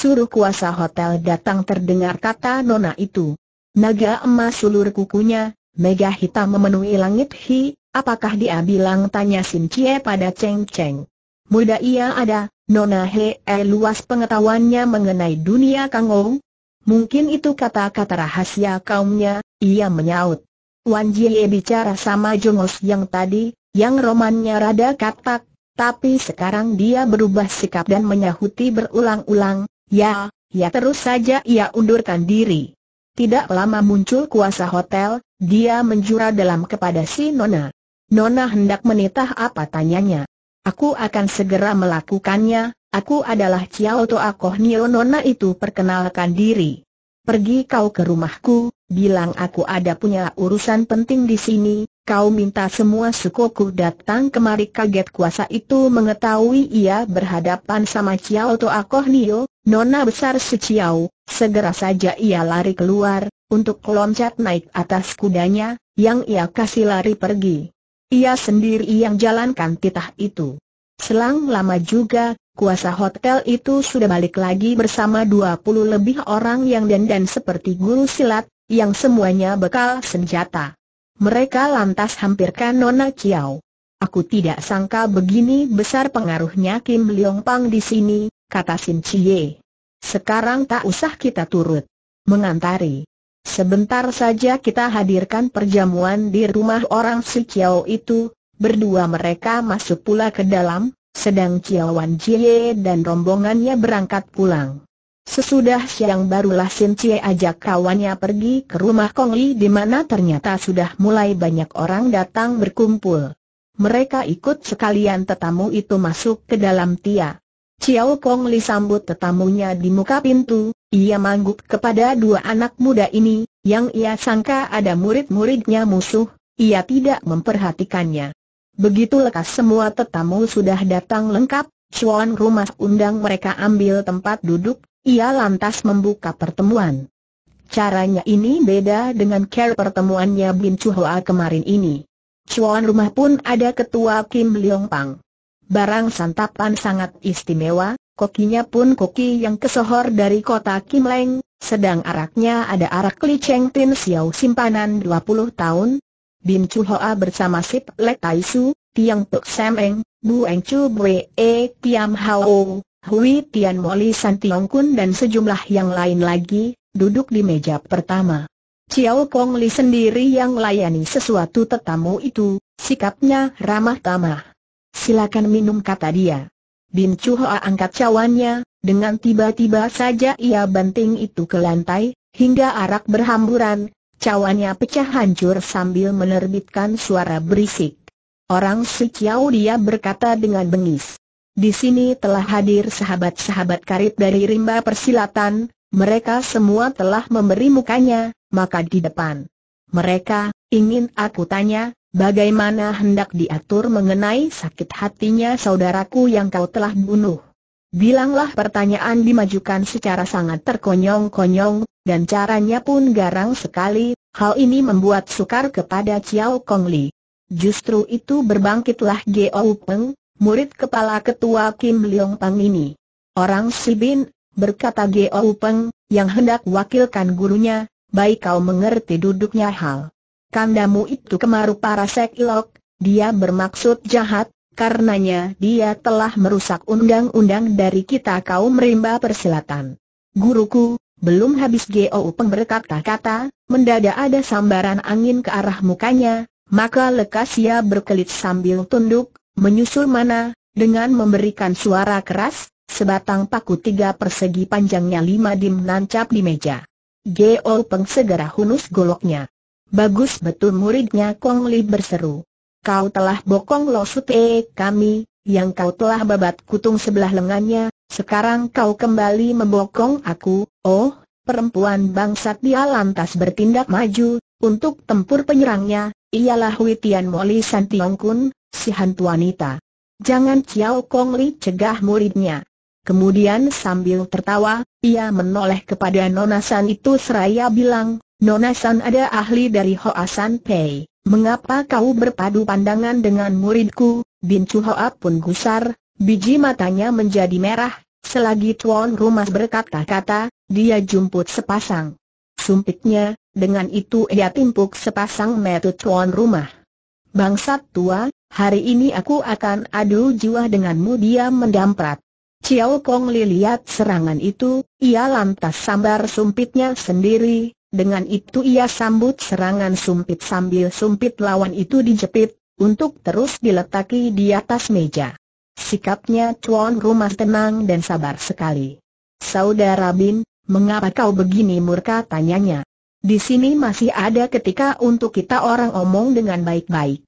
Suruh kuasa hotel datang terdengar kata nona itu. Naga emas sulur kukunya, mega hitam memenuhi langit hi, apakah dia bilang tanya Sin Cie pada Cheng Cheng. Muda ia ada, nona he eh luas pengetahuannya mengenai dunia kangou. Mungkin itu kata-kata rahasia kaumnya, ia menyaut. Wan Jie bicara sama Jongos yang tadi, yang romannya rada katak, tapi sekarang dia berubah sikap dan menyahuti berulang-ulang, Ya, ya terus saja ia undurkan diri. Tidak lama muncul kuasa hotel, dia menjura dalam kepada si Nona. Nona hendak menitah apa tanyanya. Aku akan segera melakukannya, aku adalah Ciao To Akoh Nio Nona itu perkenalkan diri. Pergi kau ke rumahku, bilang aku ada punya urusan penting di sini, Kau minta semua sukuku datang kemari kaget kuasa itu mengetahui ia berhadapan sama Ciao Toa Akoh Nio, nona besar si Ciao, segera saja ia lari keluar, untuk loncat naik atas kudanya, yang ia kasih lari pergi. Ia sendiri yang jalankan titah itu. Selang lama juga, kuasa hotel itu sudah balik lagi bersama dua puluh lebih orang yang dandan seperti guru silat, yang semuanya bekal senjata. Mereka lantas hampirkan Nona Chiao. Aku tidak sangka begini besar pengaruhnya Kim Leong Pang di sini, kata Sin Chie. Sekarang tak usah kita turut. Mengantari. Sebentar saja kita hadirkan perjamuan di rumah orang si Chiao itu, berdua mereka masuk pula ke dalam, sedang Chiao Wan Jie dan rombongannya berangkat pulang. Sesudah siang barulah Sin Cie ajak kawannya pergi ke rumah Kong Li di mana ternyata sudah mulai banyak orang datang berkumpul. Mereka ikut sekalian tetamu itu masuk ke dalam tia. Ciao Kong Li sambut tetamunya di muka pintu, ia mangguk kepada dua anak muda ini, yang ia sangka ada murid-muridnya musuh, ia tidak memperhatikannya. Begitu lekas semua tetamu sudah datang lengkap, Chuan rumah undang mereka ambil tempat duduk, ia lantas membuka pertemuan. Caranya ini beda dengan care pertemuannya Bin Chuhoa kemarin ini. Cuan rumah pun ada ketua Kim Leong Pang. Barang santapan sangat istimewa, kokinya pun koki yang kesohor dari kota Kim Leng, sedang araknya ada arak Li Cheng Tin Xiao simpanan 20 tahun, Bin Chu bersama Sip Lek Tai Su, Tiang Puk Sam Eng, Bu Eng Chu Bwe E Tiam Hao, Hui Tian Moli San Tiong Kun dan sejumlah yang lain lagi, duduk di meja pertama. Chiao Kong Li sendiri yang melayani sesuatu tetamu itu, sikapnya ramah tamah. Silakan minum kata dia. Bin Chu Hoa angkat cawannya, dengan tiba-tiba saja ia banting itu ke lantai, hingga arak berhamburan, cawannya pecah hancur sambil menerbitkan suara berisik. Orang si Chiao dia berkata dengan bengis. Di sini telah hadir sahabat-sahabat karib dari rimba persilatan, mereka semua telah memberi mukanya, maka di depan. Mereka, ingin aku tanya, bagaimana hendak diatur mengenai sakit hatinya saudaraku yang kau telah bunuh? Bilanglah pertanyaan dimajukan secara sangat terkonyong-konyong, dan caranya pun garang sekali, hal ini membuat sukar kepada Chiao Kong Li. Justru itu berbangkitlah Geo Peng, murid kepala ketua Kim Leong Pang ini. Orang Sibin, berkata Geo Peng, yang hendak wakilkan gurunya, baik kau mengerti duduknya hal. Kandamu itu kemaru para sekilok, dia bermaksud jahat, karenanya dia telah merusak undang-undang dari kita kaum rimba persilatan. Guruku, belum habis Geo Peng berkata-kata, mendadak ada sambaran angin ke arah mukanya, maka lekas ia berkelit sambil tunduk, Menyusul mana, dengan memberikan suara keras, sebatang paku tiga persegi panjangnya lima dim nancap di meja. Geo Peng segera hunus goloknya. Bagus betul muridnya Kong Li berseru. Kau telah bokong lo sute eh, kami, yang kau telah babat kutung sebelah lengannya, sekarang kau kembali membokong aku, oh, perempuan bangsat dia lantas bertindak maju, untuk tempur penyerangnya, ialah Witian Moli Santiong Kun, si hantu wanita. Jangan Ciao Kong Li cegah muridnya. Kemudian sambil tertawa, ia menoleh kepada Nona San itu seraya bilang, Nona San ada ahli dari Hoa San Pei, mengapa kau berpadu pandangan dengan muridku? Bincu Hoa pun gusar, biji matanya menjadi merah, selagi tuan rumah berkata-kata, dia jumput sepasang. Sumpitnya, dengan itu ia timpuk sepasang metu tuan rumah. Bangsat tua, Hari ini aku akan adu jiwa denganmu dia mendamprat. Ciao Kong Li lihat serangan itu, ia lantas sambar sumpitnya sendiri, dengan itu ia sambut serangan sumpit sambil sumpit lawan itu dijepit, untuk terus diletaki di atas meja. Sikapnya Chuan Rumah tenang dan sabar sekali. Saudara Bin, mengapa kau begini murka tanyanya? Di sini masih ada ketika untuk kita orang omong dengan baik-baik.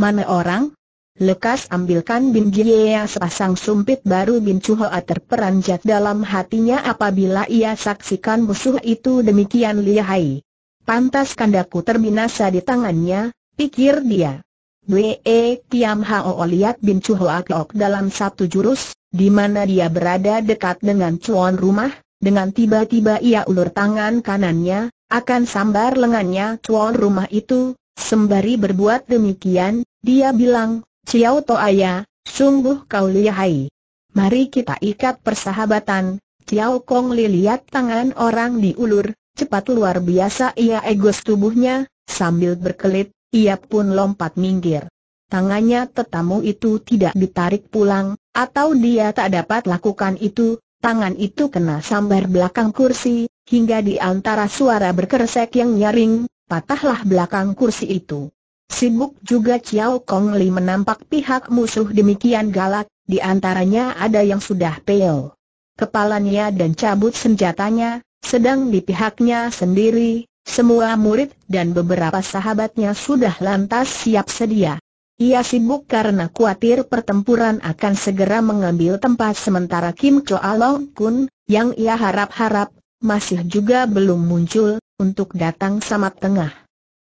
Mana orang? Lekas ambilkan Bin Giea sepasang sumpit baru Bin Chuhoa terperanjat dalam hatinya apabila ia saksikan musuh itu demikian lihai. Pantas kandaku terbinasa di tangannya, pikir dia. Wee Kiam Hao lihat Bin Chuhoa keok dalam satu jurus, di mana dia berada dekat dengan cuan rumah, dengan tiba-tiba ia ulur tangan kanannya, akan sambar lengannya cuan rumah itu, Sembari berbuat demikian, dia bilang, Ciao Toaya, sungguh kau lihai. Mari kita ikat persahabatan. Ciao Kong Li lihat tangan orang diulur, cepat luar biasa ia egos tubuhnya, sambil berkelit, ia pun lompat minggir. Tangannya tetamu itu tidak ditarik pulang, atau dia tak dapat lakukan itu, tangan itu kena sambar belakang kursi, hingga di antara suara berkeresek yang nyaring, patahlah belakang kursi itu. Sibuk juga Ciao Kong Li menampak pihak musuh demikian galak, di antaranya ada yang sudah peo. Kepalanya dan cabut senjatanya, sedang di pihaknya sendiri, semua murid dan beberapa sahabatnya sudah lantas siap sedia. Ia sibuk karena khawatir pertempuran akan segera mengambil tempat sementara Kim Choa Long Kun, yang ia harap-harap, masih juga belum muncul, untuk datang sama tengah.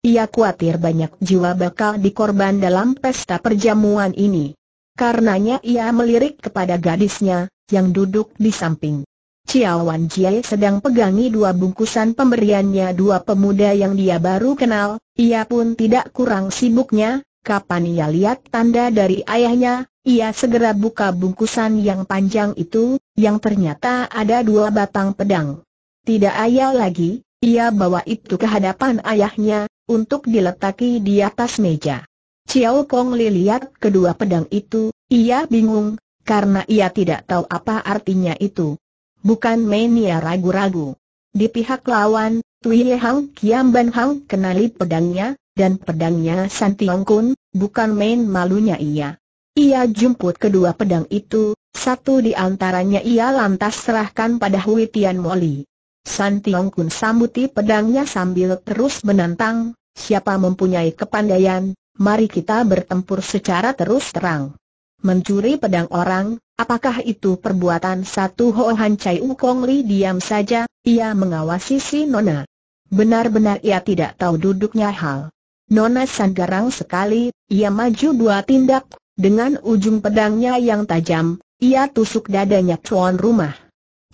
Ia khawatir banyak jiwa bakal dikorban dalam pesta perjamuan ini. Karenanya ia melirik kepada gadisnya, yang duduk di samping. Ciawan Jie sedang pegangi dua bungkusan pemberiannya dua pemuda yang dia baru kenal, ia pun tidak kurang sibuknya, kapan ia lihat tanda dari ayahnya, ia segera buka bungkusan yang panjang itu, yang ternyata ada dua batang pedang. Tidak ayah lagi, ia bawa itu ke hadapan ayahnya, untuk diletaki di atas meja. Ciao Kong Li lihat kedua pedang itu, ia bingung, karena ia tidak tahu apa artinya itu. Bukan main ia ragu-ragu. Di pihak lawan, Tui Ye Hang Kiam Ban Hang kenali pedangnya, dan pedangnya San Tiong Kun, bukan main malunya ia. Ia jemput kedua pedang itu, satu di antaranya ia lantas serahkan pada Hui Tian Moli. San Tiong Kun sambuti pedangnya sambil terus menantang, siapa mempunyai kepandaian, mari kita bertempur secara terus terang. Mencuri pedang orang, apakah itu perbuatan satu Ho Han Chai Kong Li diam saja, ia mengawasi si Nona. Benar-benar ia tidak tahu duduknya hal. Nona garang sekali, ia maju dua tindak, dengan ujung pedangnya yang tajam, ia tusuk dadanya tuan rumah.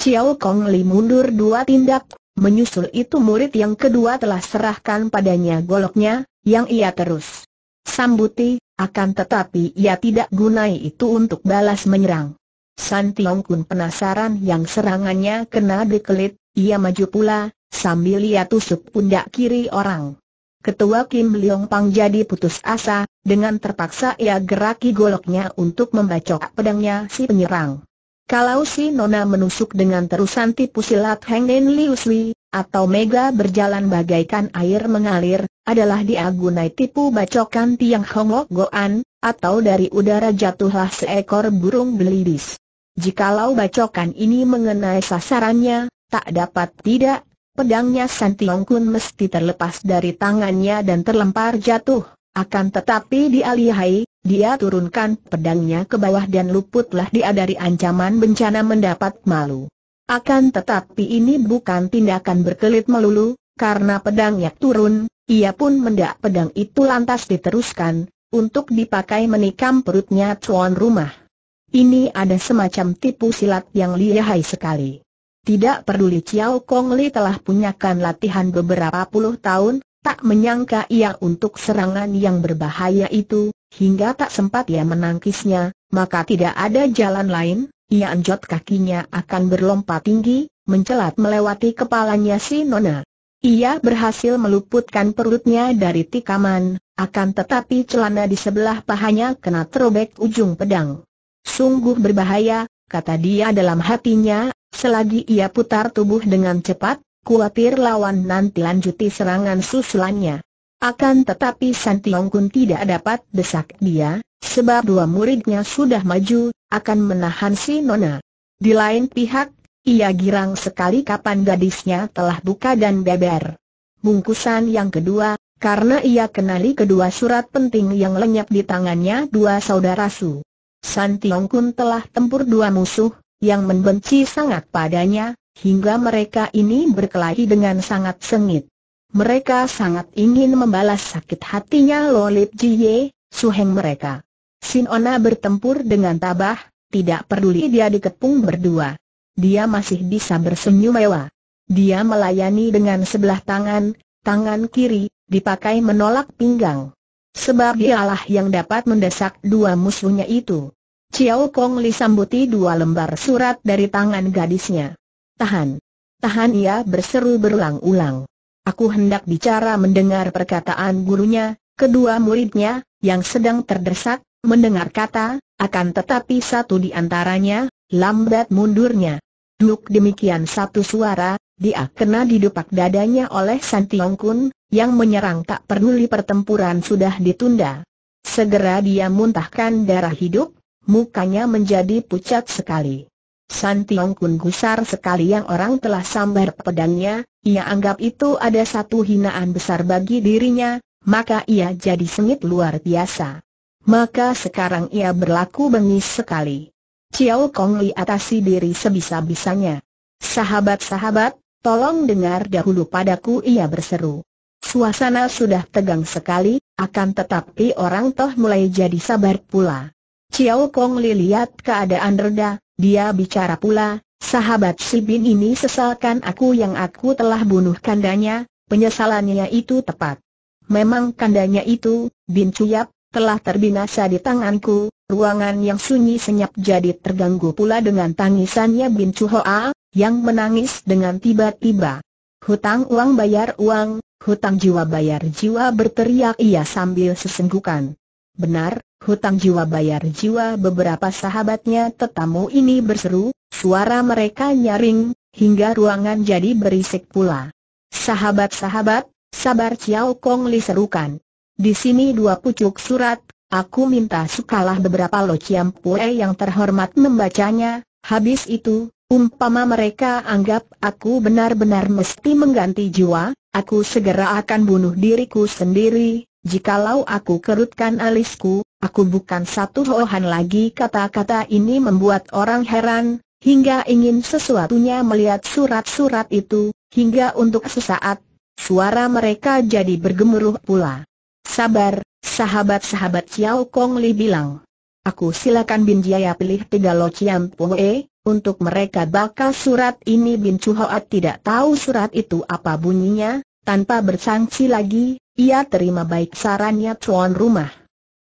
Chiao Kong Li mundur dua tindak, menyusul itu murid yang kedua telah serahkan padanya goloknya, yang ia terus sambuti, akan tetapi ia tidak gunai itu untuk balas menyerang. San Tiong Kun penasaran yang serangannya kena dikelit, ia maju pula, sambil ia tusuk pundak kiri orang. Ketua Kim Leong Pang jadi putus asa, dengan terpaksa ia geraki goloknya untuk membacok pedangnya si penyerang. Kalau si Nona menusuk dengan terusan tipu silat Heng Nen Liu atau Mega berjalan bagaikan air mengalir, adalah dia tipu bacokan tiang Hongok Goan, atau dari udara jatuhlah seekor burung belibis. Jikalau bacokan ini mengenai sasarannya, tak dapat tidak, pedangnya Santiong Kun mesti terlepas dari tangannya dan terlempar jatuh. Akan tetapi di Alihai, dia turunkan pedangnya ke bawah dan luputlah dia dari ancaman bencana mendapat malu. Akan tetapi ini bukan tindakan berkelit melulu, karena pedangnya turun, ia pun mendak pedang itu lantas diteruskan, untuk dipakai menikam perutnya tuan rumah. Ini ada semacam tipu silat yang lihai sekali. Tidak peduli Chiao Kong Li telah punyakan latihan beberapa puluh tahun, Tak menyangka ia untuk serangan yang berbahaya itu, hingga tak sempat ia menangkisnya, maka tidak ada jalan lain, ia anjot kakinya akan berlompat tinggi, mencelat melewati kepalanya si Nona. Ia berhasil meluputkan perutnya dari tikaman, akan tetapi celana di sebelah pahanya kena terobek ujung pedang. Sungguh berbahaya, kata dia dalam hatinya, selagi ia putar tubuh dengan cepat, Kuatir lawan nanti lanjuti serangan susulannya. Akan tetapi San Tiong Kun tidak dapat desak dia, sebab dua muridnya sudah maju, akan menahan si Nona. Di lain pihak, ia girang sekali kapan gadisnya telah buka dan beber. Bungkusan yang kedua, karena ia kenali kedua surat penting yang lenyap di tangannya dua saudara Su. San Tiong Kun telah tempur dua musuh, yang membenci sangat padanya, hingga mereka ini berkelahi dengan sangat sengit. Mereka sangat ingin membalas sakit hatinya Lolip Jie, suheng mereka. Sinona bertempur dengan tabah, tidak peduli dia dikepung berdua. Dia masih bisa bersenyum mewah. Dia melayani dengan sebelah tangan, tangan kiri, dipakai menolak pinggang. Sebab dialah yang dapat mendesak dua musuhnya itu. Chiao Kong Li sambuti dua lembar surat dari tangan gadisnya. Tahan. Tahan ia berseru berulang-ulang. Aku hendak bicara mendengar perkataan gurunya, kedua muridnya, yang sedang terdesak, mendengar kata, akan tetapi satu di antaranya, lambat mundurnya. Duk demikian satu suara, dia kena didupak dadanya oleh Santi Kun, yang menyerang tak peduli pertempuran sudah ditunda. Segera dia muntahkan darah hidup, mukanya menjadi pucat sekali. San Tiong Kun gusar sekali yang orang telah sambar pedangnya, ia anggap itu ada satu hinaan besar bagi dirinya, maka ia jadi sengit luar biasa. Maka sekarang ia berlaku bengis sekali. Ciao Kong Li atasi diri sebisa-bisanya. Sahabat-sahabat, tolong dengar dahulu padaku ia berseru. Suasana sudah tegang sekali, akan tetapi orang toh mulai jadi sabar pula. Chiao Kong Li lihat keadaan reda, dia bicara pula, sahabat si Bin ini sesalkan aku yang aku telah bunuh kandanya, penyesalannya itu tepat. Memang kandanya itu, Bin Cuyap, telah terbinasa di tanganku, ruangan yang sunyi senyap jadi terganggu pula dengan tangisannya Bin Chuhoa, yang menangis dengan tiba-tiba. Hutang uang bayar uang, hutang jiwa bayar jiwa berteriak ia sambil sesenggukan. Benar, hutang jiwa bayar jiwa beberapa sahabatnya tetamu ini berseru, suara mereka nyaring, hingga ruangan jadi berisik pula. Sahabat-sahabat, sabar Ciao Kong Li serukan. Di sini dua pucuk surat, aku minta sukalah beberapa Lo Chiam Pue yang terhormat membacanya, habis itu, umpama mereka anggap aku benar-benar mesti mengganti jiwa, aku segera akan bunuh diriku sendiri, Jikalau aku kerutkan alisku, aku bukan satu hohan lagi kata-kata ini membuat orang heran, hingga ingin sesuatunya melihat surat-surat itu, hingga untuk sesaat, suara mereka jadi bergemuruh pula. Sabar, sahabat-sahabat Xiao Kong Li bilang. Aku silakan Bin Jaya pilih tiga Lo Chiam Poe, untuk mereka bakal surat ini Bin Chu tidak tahu surat itu apa bunyinya, tanpa bersangsi lagi, ia terima baik sarannya tuan rumah.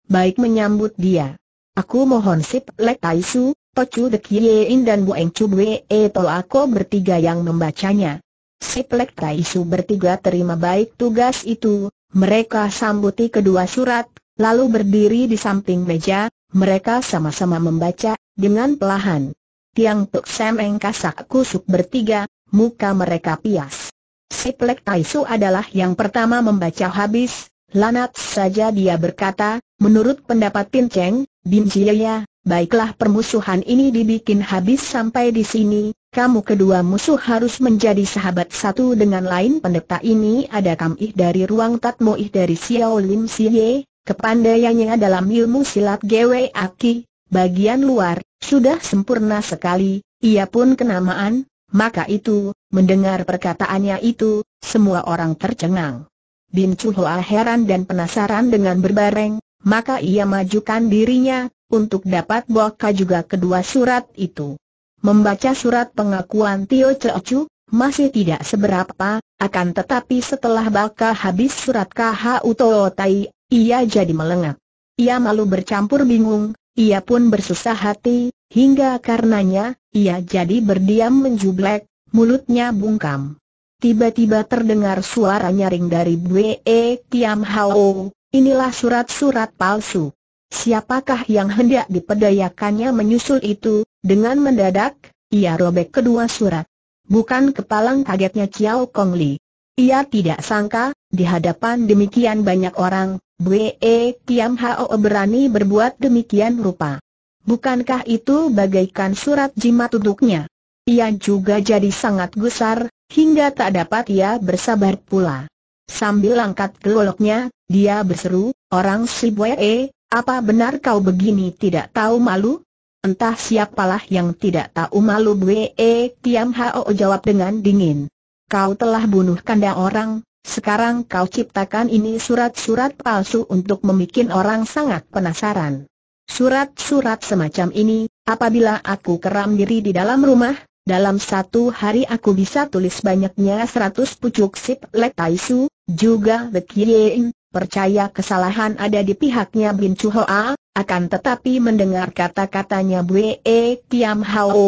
Baik menyambut dia. Aku mohon sip lek tai su, Tocu de Kiein dan Bu Eng Chu e to aku bertiga yang membacanya. Sip lek tai bertiga terima baik tugas itu, mereka sambuti kedua surat, lalu berdiri di samping meja, mereka sama-sama membaca, dengan pelahan. Tiang Tuk semeng Eng Kasak Kusuk bertiga, muka mereka pias. Si Plek Taisu adalah yang pertama membaca habis, lanat saja dia berkata, menurut pendapat Pin Cheng, Bin Jiaya, baiklah permusuhan ini dibikin habis sampai di sini, kamu kedua musuh harus menjadi sahabat satu dengan lain pendeta ini ada kamih dari ruang tatmoih dari Xiao Lim Siye. kepandaiannya dalam ilmu silat Gwe Aki, bagian luar, sudah sempurna sekali, ia pun kenamaan, maka itu, mendengar perkataannya itu, semua orang tercengang. Bin Chuhua heran dan penasaran dengan berbareng, maka ia majukan dirinya, untuk dapat buka juga kedua surat itu. Membaca surat pengakuan Tio Chu, masih tidak seberapa, akan tetapi setelah baca habis surat KHU Tai, ia jadi melengak. Ia malu bercampur bingung, ia pun bersusah hati, Hingga karenanya, ia jadi berdiam menjublek, mulutnya bungkam. Tiba-tiba terdengar suara nyaring dari Bwe Tiam Hao, inilah surat-surat palsu. Siapakah yang hendak dipedayakannya menyusul itu, dengan mendadak, ia robek kedua surat. Bukan kepalang kagetnya Chiao Kong Li. Ia tidak sangka, di hadapan demikian banyak orang, Bwe Tiam Hao berani berbuat demikian rupa. Bukankah itu bagaikan surat jimat duduknya? Ia juga jadi sangat gusar, hingga tak dapat ia bersabar pula. Sambil angkat keloloknya, dia berseru, Orang si eh, apa benar kau begini tidak tahu malu? Entah siapalah yang tidak tahu malu Bwee, e, Tiam Hao jawab dengan dingin. Kau telah bunuh kanda orang, sekarang kau ciptakan ini surat-surat palsu untuk membuat orang sangat penasaran. Surat-surat semacam ini, apabila aku keram diri di dalam rumah, dalam satu hari aku bisa tulis banyaknya seratus pucuk sip letaisu, juga bekien, percaya kesalahan ada di pihaknya Bin Chu akan tetapi mendengar kata-katanya Bwe Tiam e Hao,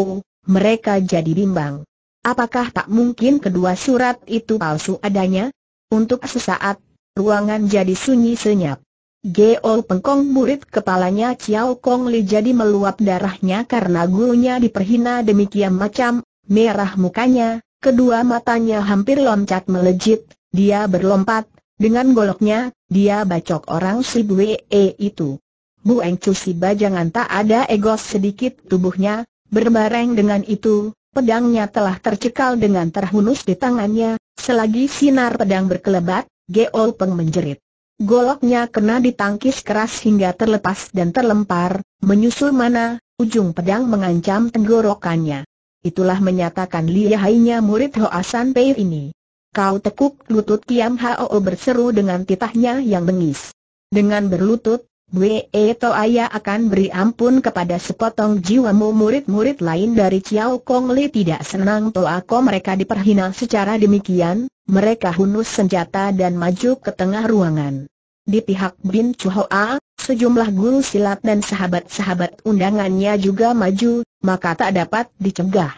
mereka jadi bimbang. Apakah tak mungkin kedua surat itu palsu adanya? Untuk sesaat, ruangan jadi sunyi senyap. Geo Pengkong murid kepalanya Chiao Kong Li jadi meluap darahnya karena gurunya diperhina demikian macam, merah mukanya, kedua matanya hampir loncat melejit, dia berlompat, dengan goloknya, dia bacok orang si Bue e itu. Bu Eng Cu si bajangan tak ada egos sedikit tubuhnya, berbareng dengan itu, pedangnya telah tercekal dengan terhunus di tangannya, selagi sinar pedang berkelebat, Geo Peng menjerit. Goloknya kena ditangkis keras hingga terlepas dan terlempar, menyusul mana, ujung pedang mengancam tenggorokannya. Itulah menyatakan lihainya murid Hoasan Pei ini. Kau tekuk lutut Kiam Hao berseru dengan titahnya yang bengis. Dengan berlutut, Bwe e Toaya akan beri ampun kepada sepotong jiwamu murid-murid lain dari Chiao Kong Li tidak senang Toako mereka diperhina secara demikian, mereka hunus senjata dan maju ke tengah ruangan. Di pihak Bin Chuhoa, sejumlah guru silat dan sahabat-sahabat undangannya juga maju, maka tak dapat dicegah.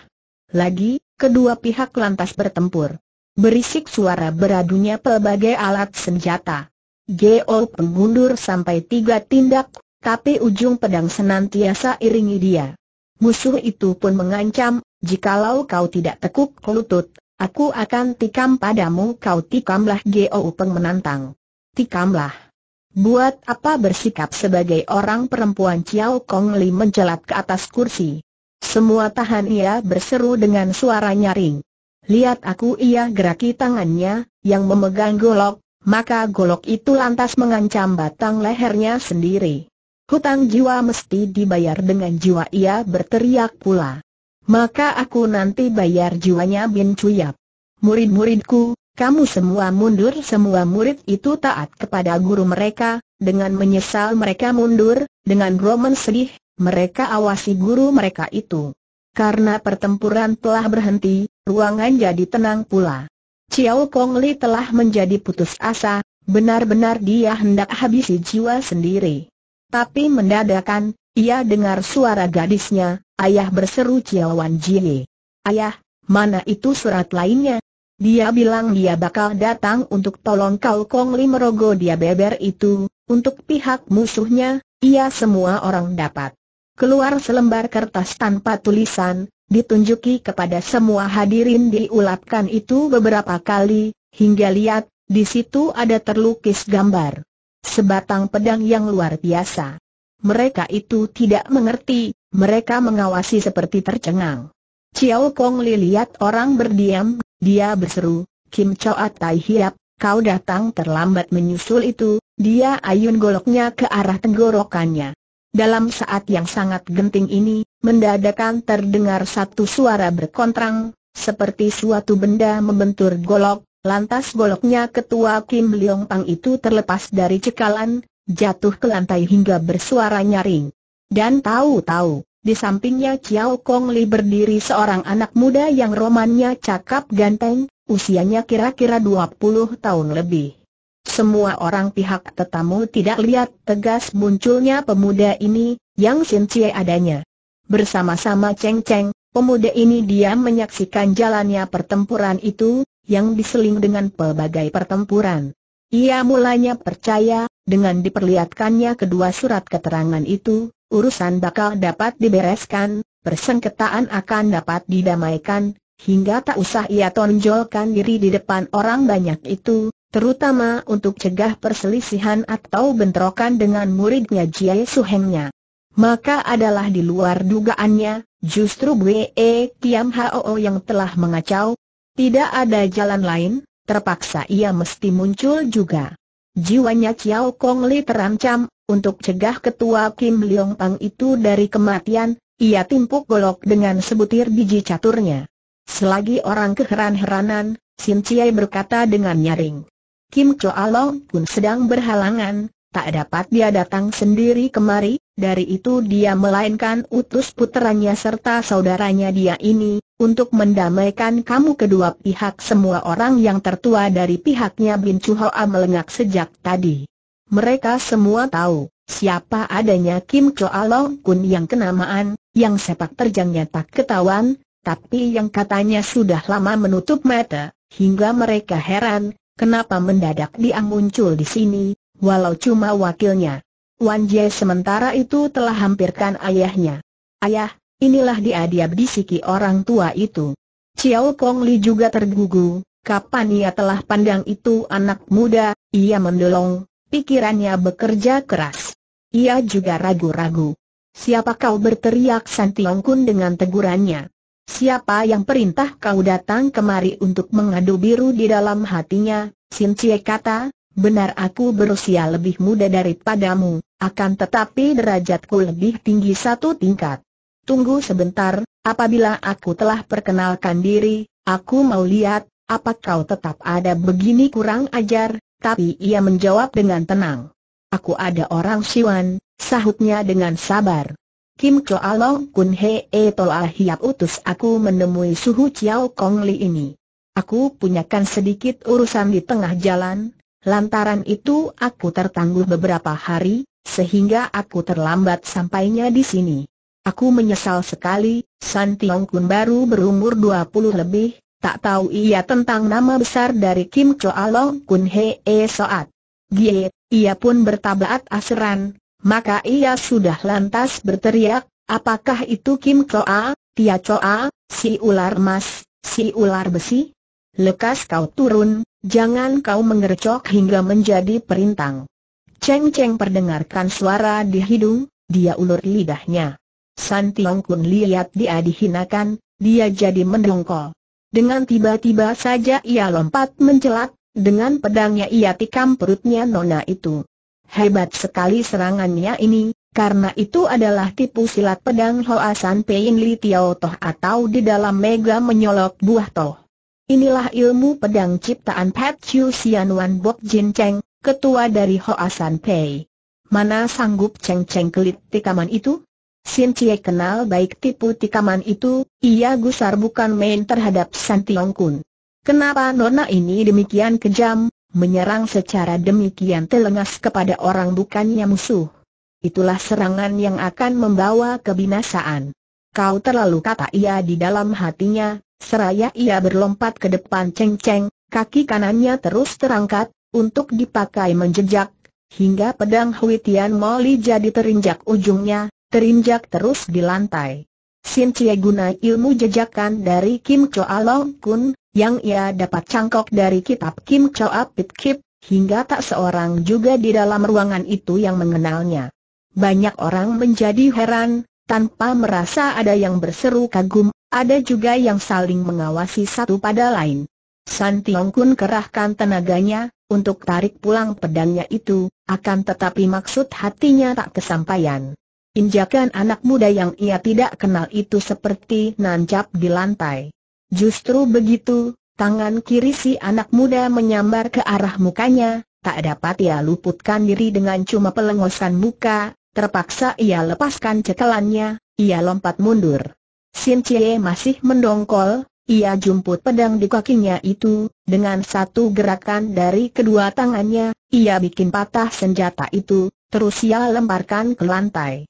Lagi, kedua pihak lantas bertempur. Berisik suara beradunya pelbagai alat senjata. Geo pengundur sampai tiga tindak, tapi ujung pedang senantiasa iringi dia. Musuh itu pun mengancam, jikalau kau tidak tekuk lutut, aku akan tikam padamu kau tikamlah Geo Peng menantang tikamlah. Buat apa bersikap sebagai orang perempuan Chiao Kong Li menjelat ke atas kursi. Semua tahan ia berseru dengan suara nyaring. Lihat aku ia geraki tangannya, yang memegang golok, maka golok itu lantas mengancam batang lehernya sendiri. Hutang jiwa mesti dibayar dengan jiwa ia berteriak pula. Maka aku nanti bayar jiwanya Bin Cuyap. Murid-muridku, kamu semua mundur semua murid itu taat kepada guru mereka, dengan menyesal mereka mundur, dengan Roman sedih, mereka awasi guru mereka itu. Karena pertempuran telah berhenti, ruangan jadi tenang pula. Chiao Kong Li telah menjadi putus asa, benar-benar dia hendak habisi jiwa sendiri. Tapi mendadakan, ia dengar suara gadisnya, ayah berseru Chiao Wan Jie. Ayah, mana itu surat lainnya? Dia bilang dia bakal datang untuk tolong kau Kong Lim Rogo dia beber itu, untuk pihak musuhnya, ia semua orang dapat. Keluar selembar kertas tanpa tulisan, ditunjuki kepada semua hadirin diulapkan itu beberapa kali, hingga lihat, di situ ada terlukis gambar. Sebatang pedang yang luar biasa. Mereka itu tidak mengerti, mereka mengawasi seperti tercengang. Chiao Kong Li lihat orang berdiam, dia berseru, Kim Choa Tai Hiap, kau datang terlambat menyusul itu, dia ayun goloknya ke arah tenggorokannya. Dalam saat yang sangat genting ini, mendadakan terdengar satu suara berkontrang, seperti suatu benda membentur golok, lantas goloknya ketua Kim Leong Pang itu terlepas dari cekalan, jatuh ke lantai hingga bersuara nyaring. Dan tahu-tahu, di sampingnya Chiao Kong Li berdiri seorang anak muda yang romannya cakap ganteng, usianya kira-kira 20 tahun lebih. Semua orang pihak tetamu tidak lihat tegas munculnya pemuda ini, yang sincie adanya. Bersama-sama Cheng Cheng, pemuda ini diam menyaksikan jalannya pertempuran itu, yang diseling dengan pelbagai pertempuran. Ia mulanya percaya, dengan diperlihatkannya kedua surat keterangan itu, urusan bakal dapat dibereskan, persengketaan akan dapat didamaikan, hingga tak usah ia tonjolkan diri di depan orang banyak itu, terutama untuk cegah perselisihan atau bentrokan dengan muridnya Jiai Suhengnya. Maka adalah di luar dugaannya, justru Bwe Kiam Hao yang telah mengacau. Tidak ada jalan lain, terpaksa ia mesti muncul juga. Jiwanya Chiao Kong Li terancam, untuk cegah ketua Kim Leong Pang itu dari kematian, ia timpuk golok dengan sebutir biji caturnya. Selagi orang keheran-heranan, Sin Chiai berkata dengan nyaring. Kim Cho Along pun sedang berhalangan, tak dapat dia datang sendiri kemari, dari itu dia melainkan utus puteranya serta saudaranya dia ini, untuk mendamaikan kamu kedua pihak semua orang yang tertua dari pihaknya Bin Chu Hoa melengak sejak tadi. Mereka semua tahu siapa adanya Kim Choa Long Kun yang kenamaan, yang sepak terjangnya tak ketahuan, tapi yang katanya sudah lama menutup mata, hingga mereka heran, kenapa mendadak dia muncul di sini, walau cuma wakilnya. Wan Jie sementara itu telah hampirkan ayahnya. Ayah, inilah dia dia berisiki orang tua itu. Ciao Kong Li juga tergugu, kapan ia telah pandang itu anak muda, ia mendolong, pikirannya bekerja keras. Ia juga ragu-ragu. Siapa kau berteriak Santiong Kun dengan tegurannya? Siapa yang perintah kau datang kemari untuk mengadu biru di dalam hatinya? Sin Cie kata, benar aku berusia lebih muda daripadamu, akan tetapi derajatku lebih tinggi satu tingkat. Tunggu sebentar, apabila aku telah perkenalkan diri, aku mau lihat, apakah kau tetap ada begini kurang ajar, tapi ia menjawab dengan tenang. Aku ada orang Siwan, sahutnya dengan sabar. Kim Choa Long Kun Hee Ah Hiap utus aku menemui Suhu Chiao Kong Li ini. Aku punyakan sedikit urusan di tengah jalan, lantaran itu aku tertangguh beberapa hari, sehingga aku terlambat sampainya di sini. Aku menyesal sekali, San Tiong Kun baru berumur 20 lebih, tak tahu ia tentang nama besar dari Kim Choalong Kun Hee Soat. Gie, ia pun bertabat aseran, maka ia sudah lantas berteriak, apakah itu Kim Choa, Tia Choa, si ular mas, si ular besi? Lekas kau turun, jangan kau mengercok hingga menjadi perintang. Cheng Cheng perdengarkan suara di hidung, dia ulur lidahnya. San Tiong Kun lihat dia dihinakan, dia jadi mendongkol. Dengan tiba-tiba saja ia lompat mencelat, dengan pedangnya ia tikam perutnya nona itu. Hebat sekali serangannya ini, karena itu adalah tipu silat pedang Hoa San Pein Li Tiao Toh atau di dalam mega menyolok buah toh. Inilah ilmu pedang ciptaan Pat Chiu Sian Wan Bok Jin Cheng, ketua dari Hoa Pei. Mana sanggup Cheng Cheng kelit tikaman itu? Sin Cie kenal baik tipu tikaman itu, ia gusar bukan main terhadap San Tiong Kun. Kenapa nona ini demikian kejam, menyerang secara demikian telengas kepada orang bukannya musuh? Itulah serangan yang akan membawa kebinasaan. Kau terlalu kata ia di dalam hatinya, seraya ia berlompat ke depan ceng-ceng, kaki kanannya terus terangkat, untuk dipakai menjejak, hingga pedang Huitian Moli jadi terinjak ujungnya, terinjak terus di lantai. Sin Cie guna ilmu jejakan dari Kim Choa Long Kun, yang ia dapat cangkok dari kitab Kim Choa Pit Kip, hingga tak seorang juga di dalam ruangan itu yang mengenalnya. Banyak orang menjadi heran, tanpa merasa ada yang berseru kagum, ada juga yang saling mengawasi satu pada lain. San Tiong Kun kerahkan tenaganya, untuk tarik pulang pedangnya itu, akan tetapi maksud hatinya tak kesampaian. Injakan anak muda yang ia tidak kenal itu seperti nancap di lantai. Justru begitu, tangan kiri si anak muda menyambar ke arah mukanya, tak dapat ia luputkan diri dengan cuma pelengosan muka, terpaksa ia lepaskan cekelannya, ia lompat mundur. Sin Cie masih mendongkol, ia jumput pedang di kakinya itu, dengan satu gerakan dari kedua tangannya, ia bikin patah senjata itu, terus ia lemparkan ke lantai.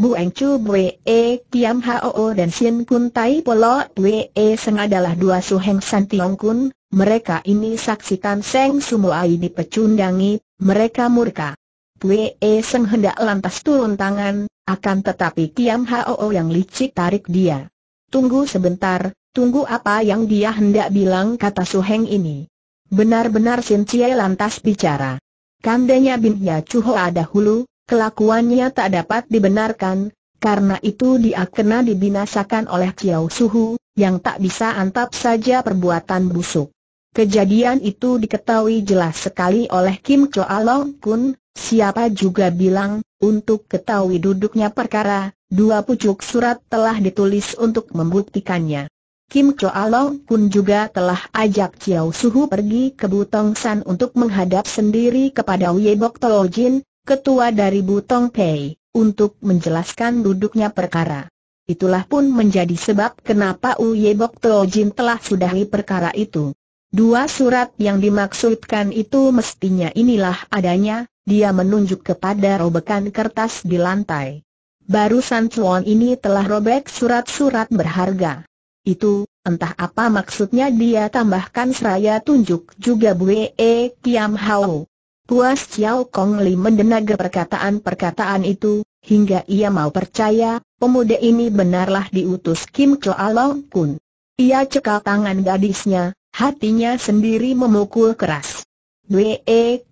Bu Eng Chu Bwe E, Piam Hao dan Sien Kun Tai Polo Bwe E Seng adalah dua suheng San Tiong Kun, mereka ini saksikan Seng Sumuai pecundangi. mereka murka. Bwe E Seng hendak lantas turun tangan, akan tetapi Piam Hao yang licik tarik dia. Tunggu sebentar, tunggu apa yang dia hendak bilang kata suheng ini. Benar-benar Sien Cie lantas bicara. Kandanya Bin Ya Chu ada hulu, Kelakuannya tak dapat dibenarkan, karena itu dia kena dibinasakan oleh Kiao Suhu, yang tak bisa antap saja perbuatan busuk. Kejadian itu diketahui jelas sekali oleh Kim Choa Long Kun, siapa juga bilang, untuk ketahui duduknya perkara, dua pucuk surat telah ditulis untuk membuktikannya. Kim Choa Long Kun juga telah ajak Chiao Suhu pergi ke Butong San untuk menghadap sendiri kepada Wei Bok Tolo Jin, ketua dari Butong Pei, untuk menjelaskan duduknya perkara. Itulah pun menjadi sebab kenapa Uye Bok Jin telah sudahi perkara itu. Dua surat yang dimaksudkan itu mestinya inilah adanya, dia menunjuk kepada robekan kertas di lantai. Barusan Chuan ini telah robek surat-surat berharga. Itu, entah apa maksudnya dia tambahkan seraya tunjuk juga Bue e Kiam Hao. Puas Xiao Kong Li mendengar perkataan-perkataan itu, hingga ia mau percaya, pemuda ini benarlah diutus Kim Along Kun. Ia cekal tangan gadisnya, hatinya sendiri memukul keras. Wee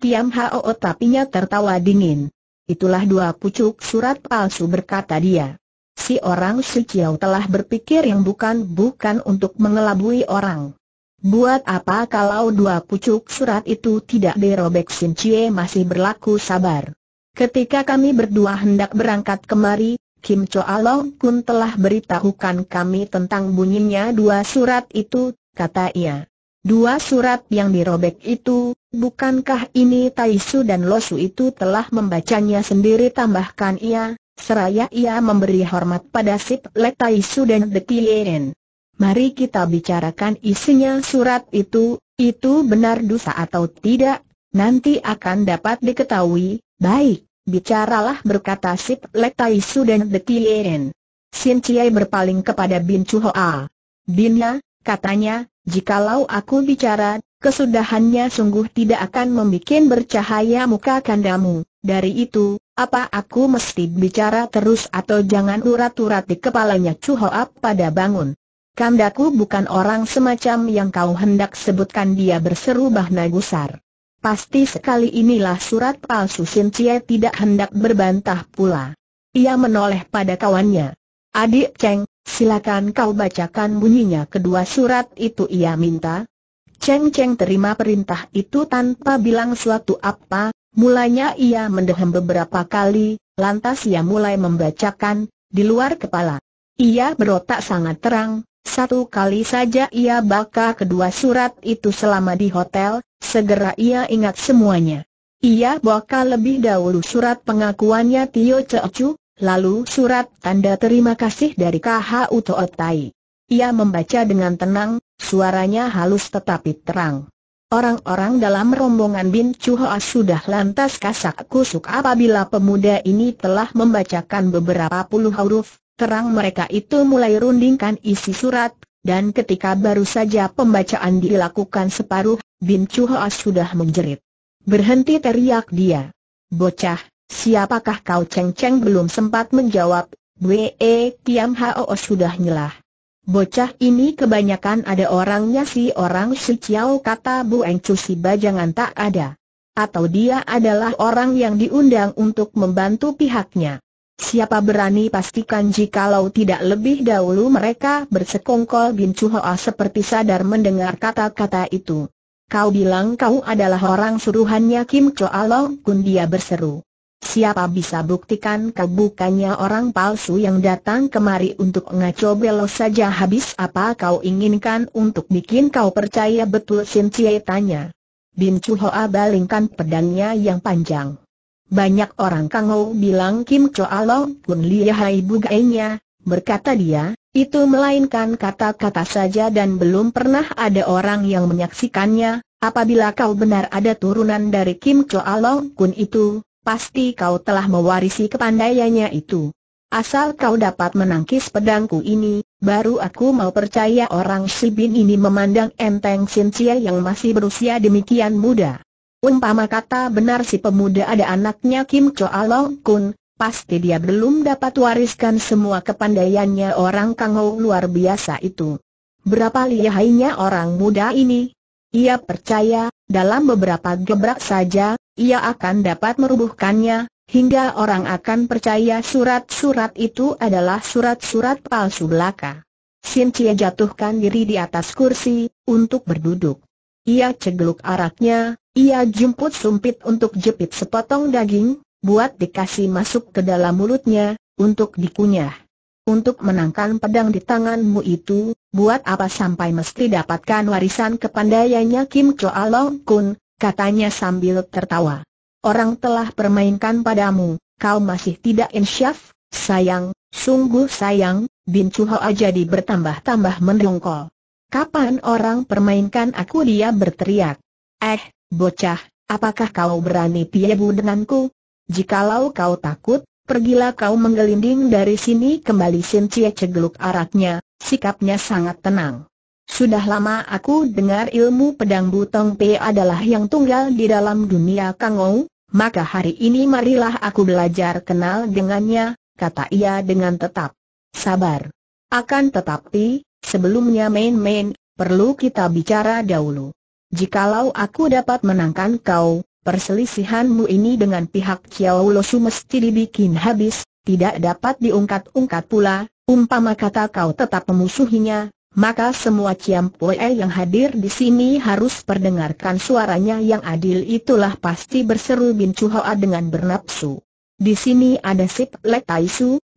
Kiam Hao tapinya tertawa dingin. Itulah dua pucuk surat palsu berkata dia. Si orang Suciau telah berpikir yang bukan-bukan untuk mengelabui orang. Buat apa kalau dua pucuk surat itu tidak dirobek Sin Chie masih berlaku sabar. Ketika kami berdua hendak berangkat kemari, Kim Cho Along Kun telah beritahukan kami tentang bunyinya dua surat itu, kata ia. Dua surat yang dirobek itu, bukankah ini Tai Su dan Lo Su itu telah membacanya sendiri tambahkan ia, seraya ia memberi hormat pada Sip Le Su dan De Tien. Mari kita bicarakan isinya surat itu, itu benar dosa atau tidak, nanti akan dapat diketahui, baik, bicaralah berkata Sip Lek Tai Su dan The Tien. Sin Chiai berpaling kepada Bin Chu Hoa. Binnya, katanya, jikalau aku bicara, kesudahannya sungguh tidak akan membuat bercahaya muka kandamu, dari itu, apa aku mesti bicara terus atau jangan urat-urat di kepalanya Chu Hoa pada bangun. Kamdaku bukan orang semacam yang kau hendak sebutkan dia berseru Bahna Gusar. Pasti sekali inilah surat palsu Sin Cie tidak hendak berbantah pula. Ia menoleh pada kawannya. Adik Cheng, silakan kau bacakan bunyinya kedua surat itu ia minta. Cheng Cheng terima perintah itu tanpa bilang suatu apa, mulanya ia mendehem beberapa kali, lantas ia mulai membacakan, di luar kepala. Ia berotak sangat terang, satu kali saja ia baca kedua surat itu selama di hotel, segera ia ingat semuanya. Ia baca lebih dahulu surat pengakuannya Tio Ceocu, lalu surat tanda terima kasih dari Uto Otai. Ia membaca dengan tenang, suaranya halus tetapi terang. Orang-orang dalam rombongan Bin Chuhoa sudah lantas kasak kusuk apabila pemuda ini telah membacakan beberapa puluh huruf, terang mereka itu mulai rundingkan isi surat, dan ketika baru saja pembacaan dilakukan separuh, Bin Chu sudah menjerit. Berhenti teriak dia. Bocah, siapakah kau Ceng Ceng belum sempat menjawab, Wee Tiam Hao sudah nyelah. Bocah ini kebanyakan ada orangnya si orang si Chiao kata Bu Eng Chu si bajangan tak ada. Atau dia adalah orang yang diundang untuk membantu pihaknya. Siapa berani pastikan jikalau tidak lebih dahulu mereka bersekongkol Bin Chu seperti sadar mendengar kata-kata itu. Kau bilang kau adalah orang suruhannya Kim Choa Long Kun dia berseru. Siapa bisa buktikan kau bukannya orang palsu yang datang kemari untuk ngaco belo saja habis apa kau inginkan untuk bikin kau percaya betul Sin Cie tanya. Bin Chu balingkan pedangnya yang panjang. Banyak orang kangau bilang Kim Choa Long Kun Liahai bugainya, berkata dia, itu melainkan kata-kata saja dan belum pernah ada orang yang menyaksikannya, apabila kau benar ada turunan dari Kim Choa Long Kun itu, pasti kau telah mewarisi kepandaiannya itu. Asal kau dapat menangkis pedangku ini, baru aku mau percaya orang Shibin ini memandang enteng Sin Cia yang masih berusia demikian muda. Umpama kata benar si pemuda ada anaknya Kim Choa Long Kun, pasti dia belum dapat wariskan semua kepandaiannya orang Kang Ho luar biasa itu. Berapa lihainya orang muda ini? Ia percaya, dalam beberapa gebrak saja, ia akan dapat merubuhkannya, hingga orang akan percaya surat-surat itu adalah surat-surat palsu belaka. Sin Cie jatuhkan diri di atas kursi, untuk berduduk. Ia cegluk araknya, ia jemput sumpit untuk jepit sepotong daging, buat dikasih masuk ke dalam mulutnya, untuk dikunyah. Untuk menangkan pedang di tanganmu itu, buat apa sampai mesti dapatkan warisan kepandaiannya Kim Choa Long Kun, katanya sambil tertawa. Orang telah permainkan padamu, kau masih tidak insyaf, sayang, sungguh sayang, Bin Chu Hoa jadi bertambah-tambah mendongkol. Kapan orang permainkan aku dia berteriak. Eh, bocah, apakah kau berani piebu denganku? Jikalau kau takut, pergilah kau menggelinding dari sini kembali Sin Cie cegeluk araknya, sikapnya sangat tenang. Sudah lama aku dengar ilmu pedang Butong P adalah yang tunggal di dalam dunia Kangou, maka hari ini marilah aku belajar kenal dengannya, kata ia dengan tetap. Sabar. Akan tetapi, Sebelumnya main-main, perlu kita bicara dahulu. Jikalau aku dapat menangkan kau, perselisihanmu ini dengan pihak Chiao Losu mesti dibikin habis, tidak dapat diungkat-ungkat pula, umpama kata kau tetap memusuhinya, maka semua Ciam Pue yang hadir di sini harus perdengarkan suaranya yang adil itulah pasti berseru Bin Chu dengan bernapsu. Di sini ada Sip Lek Tai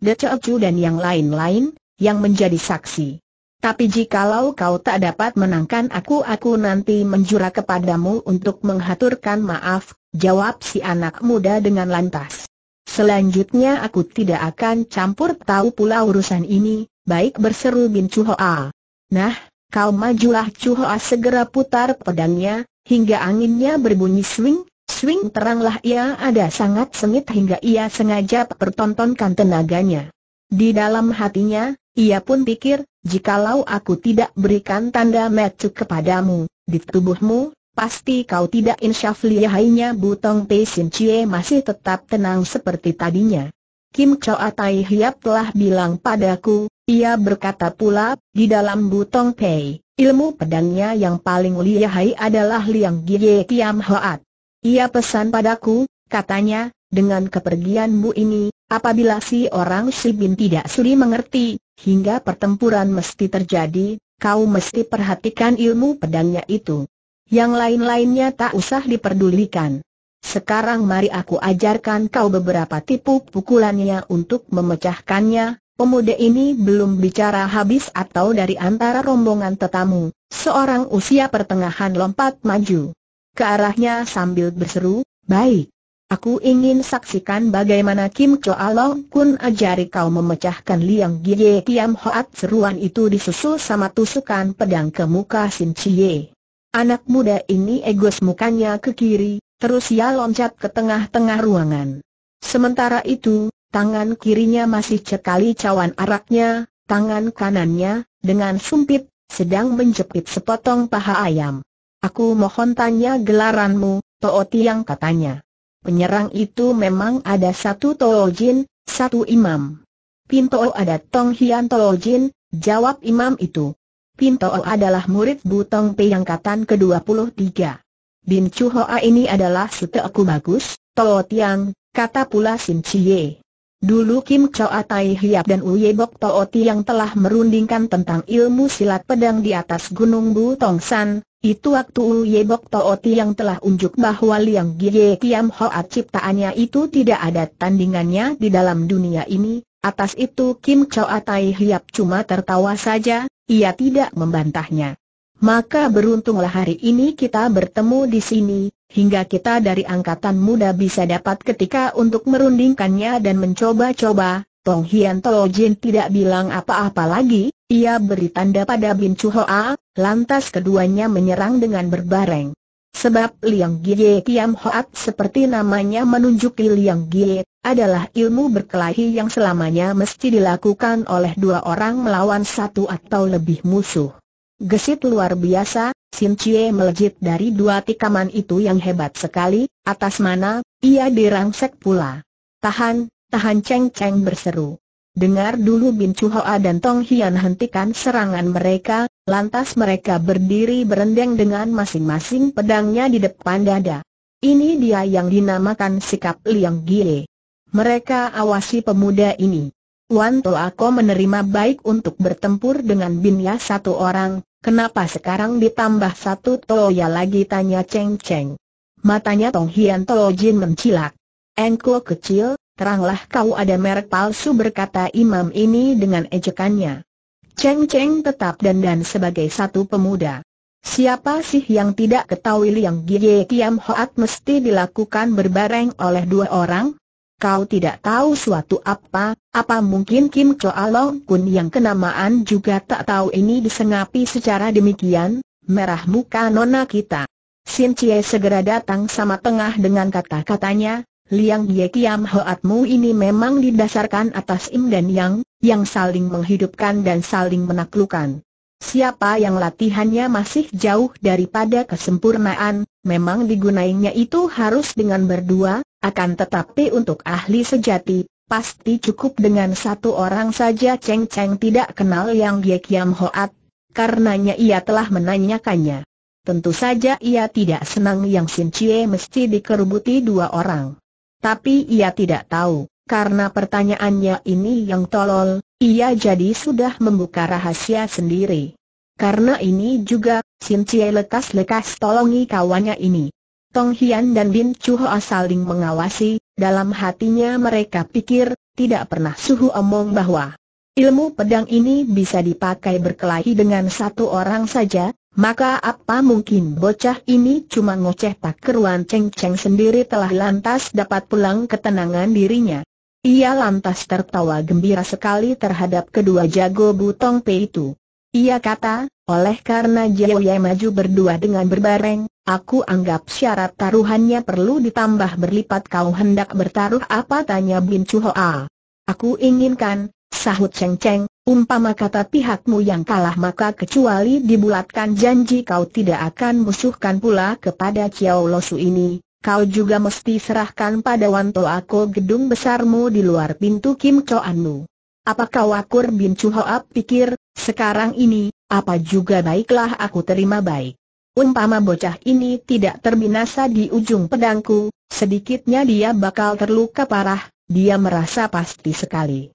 De Chu dan yang lain-lain, yang menjadi saksi. Tapi jikalau kau tak dapat menangkan aku aku nanti menjura kepadamu untuk menghaturkan maaf, jawab si anak muda dengan lantas. Selanjutnya aku tidak akan campur tahu pula urusan ini, baik berseru Bin Chuhoa. Nah, kau majulah Chuhoa segera putar pedangnya, hingga anginnya berbunyi swing, swing teranglah ia ada sangat sengit hingga ia sengaja pertontonkan tenaganya. Di dalam hatinya, ia pun pikir, Jikalau aku tidak berikan tanda metu kepadamu, di tubuhmu, pasti kau tidak insyaf lihainya Butong Pei Sin Chie masih tetap tenang seperti tadinya. Kim Choa Tai Hiap telah bilang padaku, ia berkata pula, di dalam Butong Pei, ilmu pedangnya yang paling lihai adalah Liang Gie Kiam Hoat. Ia pesan padaku, katanya, dengan kepergianmu ini, apabila si orang Sibin tidak suri mengerti, hingga pertempuran mesti terjadi, kau mesti perhatikan ilmu pedangnya itu. Yang lain-lainnya tak usah diperdulikan. Sekarang mari aku ajarkan kau beberapa tipu pukulannya untuk memecahkannya, Pemuda ini belum bicara habis atau dari antara rombongan tetamu, seorang usia pertengahan lompat maju. Ke arahnya sambil berseru, baik, Aku ingin saksikan bagaimana Kim Choa Long Kun ajari kau memecahkan Liang Gie Tiam Hoat seruan itu disusul sama tusukan pedang ke muka Sin Chie. Anak muda ini egos mukanya ke kiri, terus ia loncat ke tengah-tengah ruangan. Sementara itu, tangan kirinya masih cekali cawan araknya, tangan kanannya, dengan sumpit, sedang menjepit sepotong paha ayam. Aku mohon tanya gelaranmu, Toot yang katanya. Penyerang itu memang ada satu Tolojin, satu Imam. Pinto ada Tong Hian Tolojin, jawab Imam itu. Pinto adalah murid Butong Pei katan ke-23. Bin Chu Hoa ini adalah suteku bagus, To Tiang, kata pula Sin Chie. Dulu Kim Choa Tai Hiap dan Uye Bok To Tiang telah merundingkan tentang ilmu silat pedang di atas Gunung Bu Tong San, itu waktu Bok Tooti yang telah unjuk bahwa Liang Gie Kiam Hoat ciptaannya itu tidak ada tandingannya di dalam dunia ini, atas itu Kim Choa Tai Hiap cuma tertawa saja, ia tidak membantahnya. Maka beruntunglah hari ini kita bertemu di sini, hingga kita dari angkatan muda bisa dapat ketika untuk merundingkannya dan mencoba-coba, Tong Hian Tojin tidak bilang apa-apa lagi, ia beri tanda pada Bin Chu Hoa, lantas keduanya menyerang dengan berbareng. Sebab Liang Gie Kiam Hoat seperti namanya menunjuki Liang Gie, adalah ilmu berkelahi yang selamanya mesti dilakukan oleh dua orang melawan satu atau lebih musuh. Gesit luar biasa, Sin Chie melejit dari dua tikaman itu yang hebat sekali, atas mana, ia dirangsek pula. Tahan, tahan Cheng Cheng berseru. Dengar dulu Bin Chu Hoa dan Tong Hian hentikan serangan mereka, lantas mereka berdiri berendeng dengan masing-masing pedangnya di depan dada. Ini dia yang dinamakan sikap Liang Gie. Mereka awasi pemuda ini. Wan Ako menerima baik untuk bertempur dengan Bin Ya satu orang, kenapa sekarang ditambah satu Toya lagi tanya Cheng Cheng. Matanya Tong Hian Jin mencilak. Engko kecil, teranglah kau ada merek palsu berkata imam ini dengan ejekannya. Cheng Cheng tetap dandan sebagai satu pemuda. Siapa sih yang tidak ketahui yang Gie Kiam Hoat mesti dilakukan berbareng oleh dua orang? Kau tidak tahu suatu apa, apa mungkin Kim Choa Long Kun yang kenamaan juga tak tahu ini disengapi secara demikian, merah muka nona kita. Sin Chie segera datang sama tengah dengan kata-katanya, Liang Ye Kiam Hoatmu ini memang didasarkan atas Im dan Yang, yang saling menghidupkan dan saling menaklukkan. Siapa yang latihannya masih jauh daripada kesempurnaan, memang digunainya itu harus dengan berdua, akan tetapi untuk ahli sejati, pasti cukup dengan satu orang saja Cheng Cheng tidak kenal Yang Ye Kiam Hoat, karenanya ia telah menanyakannya. Tentu saja ia tidak senang yang Sin Chie mesti dikerubuti dua orang. Tapi ia tidak tahu, karena pertanyaannya ini yang tolol, ia jadi sudah membuka rahasia sendiri. Karena ini juga, Sin Cie lekas-lekas tolongi kawannya ini. Tong Hian dan Bin Chu Hoa saling mengawasi, dalam hatinya mereka pikir, tidak pernah suhu omong bahwa ilmu pedang ini bisa dipakai berkelahi dengan satu orang saja, maka apa mungkin bocah ini cuma ngoceh tak keruan Cheng Cheng sendiri telah lantas dapat pulang ketenangan dirinya. Ia lantas tertawa gembira sekali terhadap kedua jago butong pe itu. Ia kata, oleh karena Jaya maju berdua dengan berbareng, aku anggap syarat taruhannya perlu ditambah berlipat kau hendak bertaruh apa tanya Bin Chuhoa. Aku inginkan, sahut Cheng Cheng, Umpama kata pihakmu yang kalah maka kecuali dibulatkan janji kau tidak akan musuhkan pula kepada Chiao Losu ini, kau juga mesti serahkan pada Wanto Ako gedung besarmu di luar pintu Kim Choanmu. Apa kau akur bin Chu pikir, sekarang ini, apa juga baiklah aku terima baik. Umpama bocah ini tidak terbinasa di ujung pedangku, sedikitnya dia bakal terluka parah, dia merasa pasti sekali.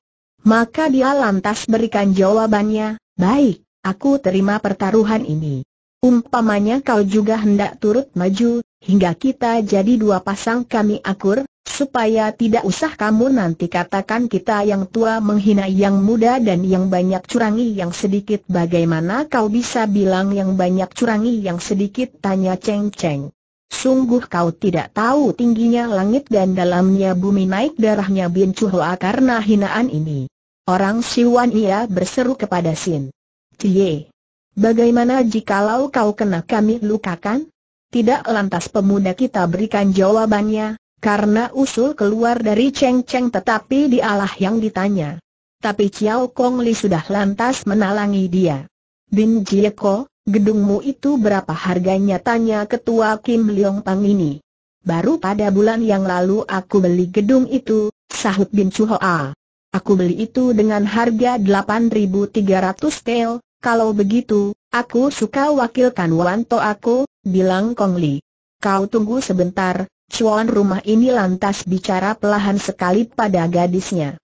Maka dia lantas berikan jawabannya, baik, aku terima pertaruhan ini. Umpamanya kau juga hendak turut maju, hingga kita jadi dua pasang kami akur, supaya tidak usah kamu nanti katakan kita yang tua menghina yang muda dan yang banyak curangi yang sedikit bagaimana kau bisa bilang yang banyak curangi yang sedikit tanya Ceng Ceng. Sungguh kau tidak tahu tingginya langit dan dalamnya bumi naik darahnya Bin Chuhua karena hinaan ini. Orang Siwan ia berseru kepada Sin. Cie. Bagaimana jikalau kau kena kami lukakan? Tidak lantas pemuda kita berikan jawabannya, karena usul keluar dari Cheng Cheng tetapi dialah yang ditanya. Tapi Chiao Kong Li sudah lantas menalangi dia. Bin Jieko, gedungmu itu berapa harganya tanya ketua Kim Leong Pang ini. Baru pada bulan yang lalu aku beli gedung itu, sahut Bin Chuhoa. Aku beli itu dengan harga 8.300 tel, kalau begitu, aku suka wakilkan Wanto aku, bilang Kong Li. Kau tunggu sebentar, cuan rumah ini lantas bicara pelahan sekali pada gadisnya.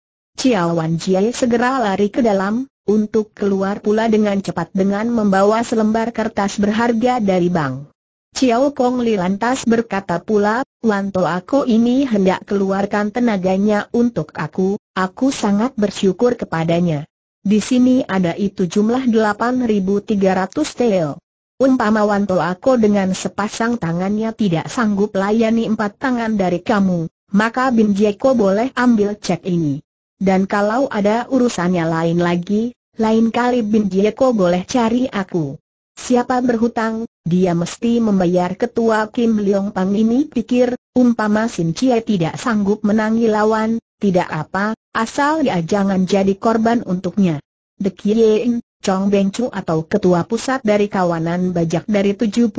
Wan Jiai segera lari ke dalam, untuk keluar pula dengan cepat dengan membawa selembar kertas berharga dari bank. Ciao Kong Li lantas berkata pula, Wanto aku ini hendak keluarkan tenaganya untuk aku, Aku sangat bersyukur kepadanya. Di sini ada itu jumlah 8.300 teo. Umpamawan aku dengan sepasang tangannya tidak sanggup layani empat tangan dari kamu, maka Bin Jeko boleh ambil cek ini. Dan kalau ada urusannya lain lagi, lain kali Bin Jeko boleh cari aku. Siapa berhutang, dia mesti membayar ketua Kim Leong Pang ini pikir, umpama Sin Chie tidak sanggup menangi lawan, tidak apa, Asal dia ya, jangan jadi korban untuknya. The Kieing, Chong Beng Chu atau ketua pusat dari kawanan bajak dari 72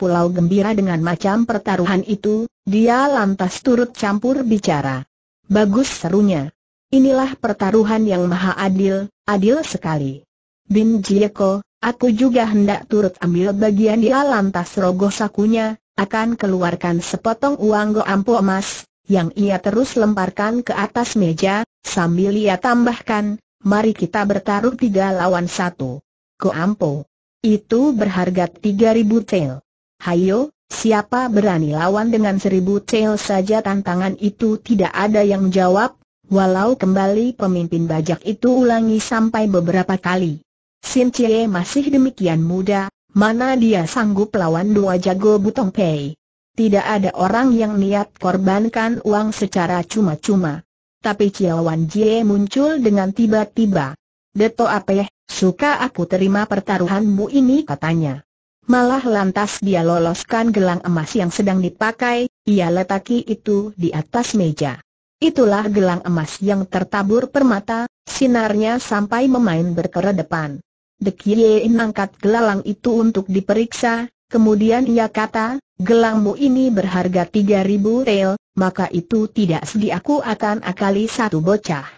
pulau gembira dengan macam pertaruhan itu, dia lantas turut campur bicara. Bagus serunya. Inilah pertaruhan yang maha adil, adil sekali. Bin Jieko, aku juga hendak turut ambil bagian dia lantas rogoh sakunya, akan keluarkan sepotong uang goampu emas, yang ia terus lemparkan ke atas meja, sambil ia tambahkan, mari kita bertaruh tiga lawan satu. Koampo. Itu berharga tiga ribu tel. Hayo, siapa berani lawan dengan seribu tel saja tantangan itu tidak ada yang jawab. walau kembali pemimpin bajak itu ulangi sampai beberapa kali. Sin Cie masih demikian muda, mana dia sanggup lawan dua jago butong pei. Tidak ada orang yang niat korbankan uang secara cuma-cuma. Tapi Ciawan Jie muncul dengan tiba-tiba. Deto Apeh, suka aku terima pertaruhanmu ini katanya. Malah lantas dia loloskan gelang emas yang sedang dipakai, ia letaki itu di atas meja. Itulah gelang emas yang tertabur permata, sinarnya sampai memain berkeredepan. Dekie angkat gelang itu untuk diperiksa, Kemudian ia kata, gelangmu ini berharga 3000 tel, maka itu tidak sedih aku akan akali satu bocah.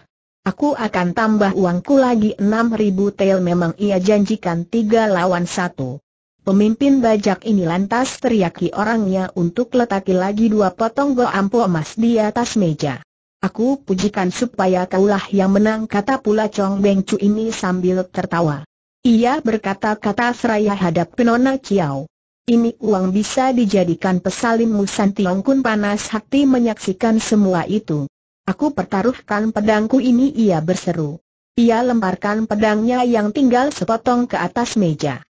Aku akan tambah uangku lagi 6000 tel memang ia janjikan tiga lawan satu. Pemimpin bajak ini lantas teriaki orangnya untuk letaki lagi dua potong go ampo emas di atas meja. Aku pujikan supaya kaulah yang menang kata pula Chong Beng Chu ini sambil tertawa. Ia berkata-kata seraya hadap Penona Chiao. Ini uang bisa dijadikan pesalin Musan Tiong Kun panas hati menyaksikan semua itu. Aku pertaruhkan pedangku ini ia berseru. Ia lemparkan pedangnya yang tinggal sepotong ke atas meja.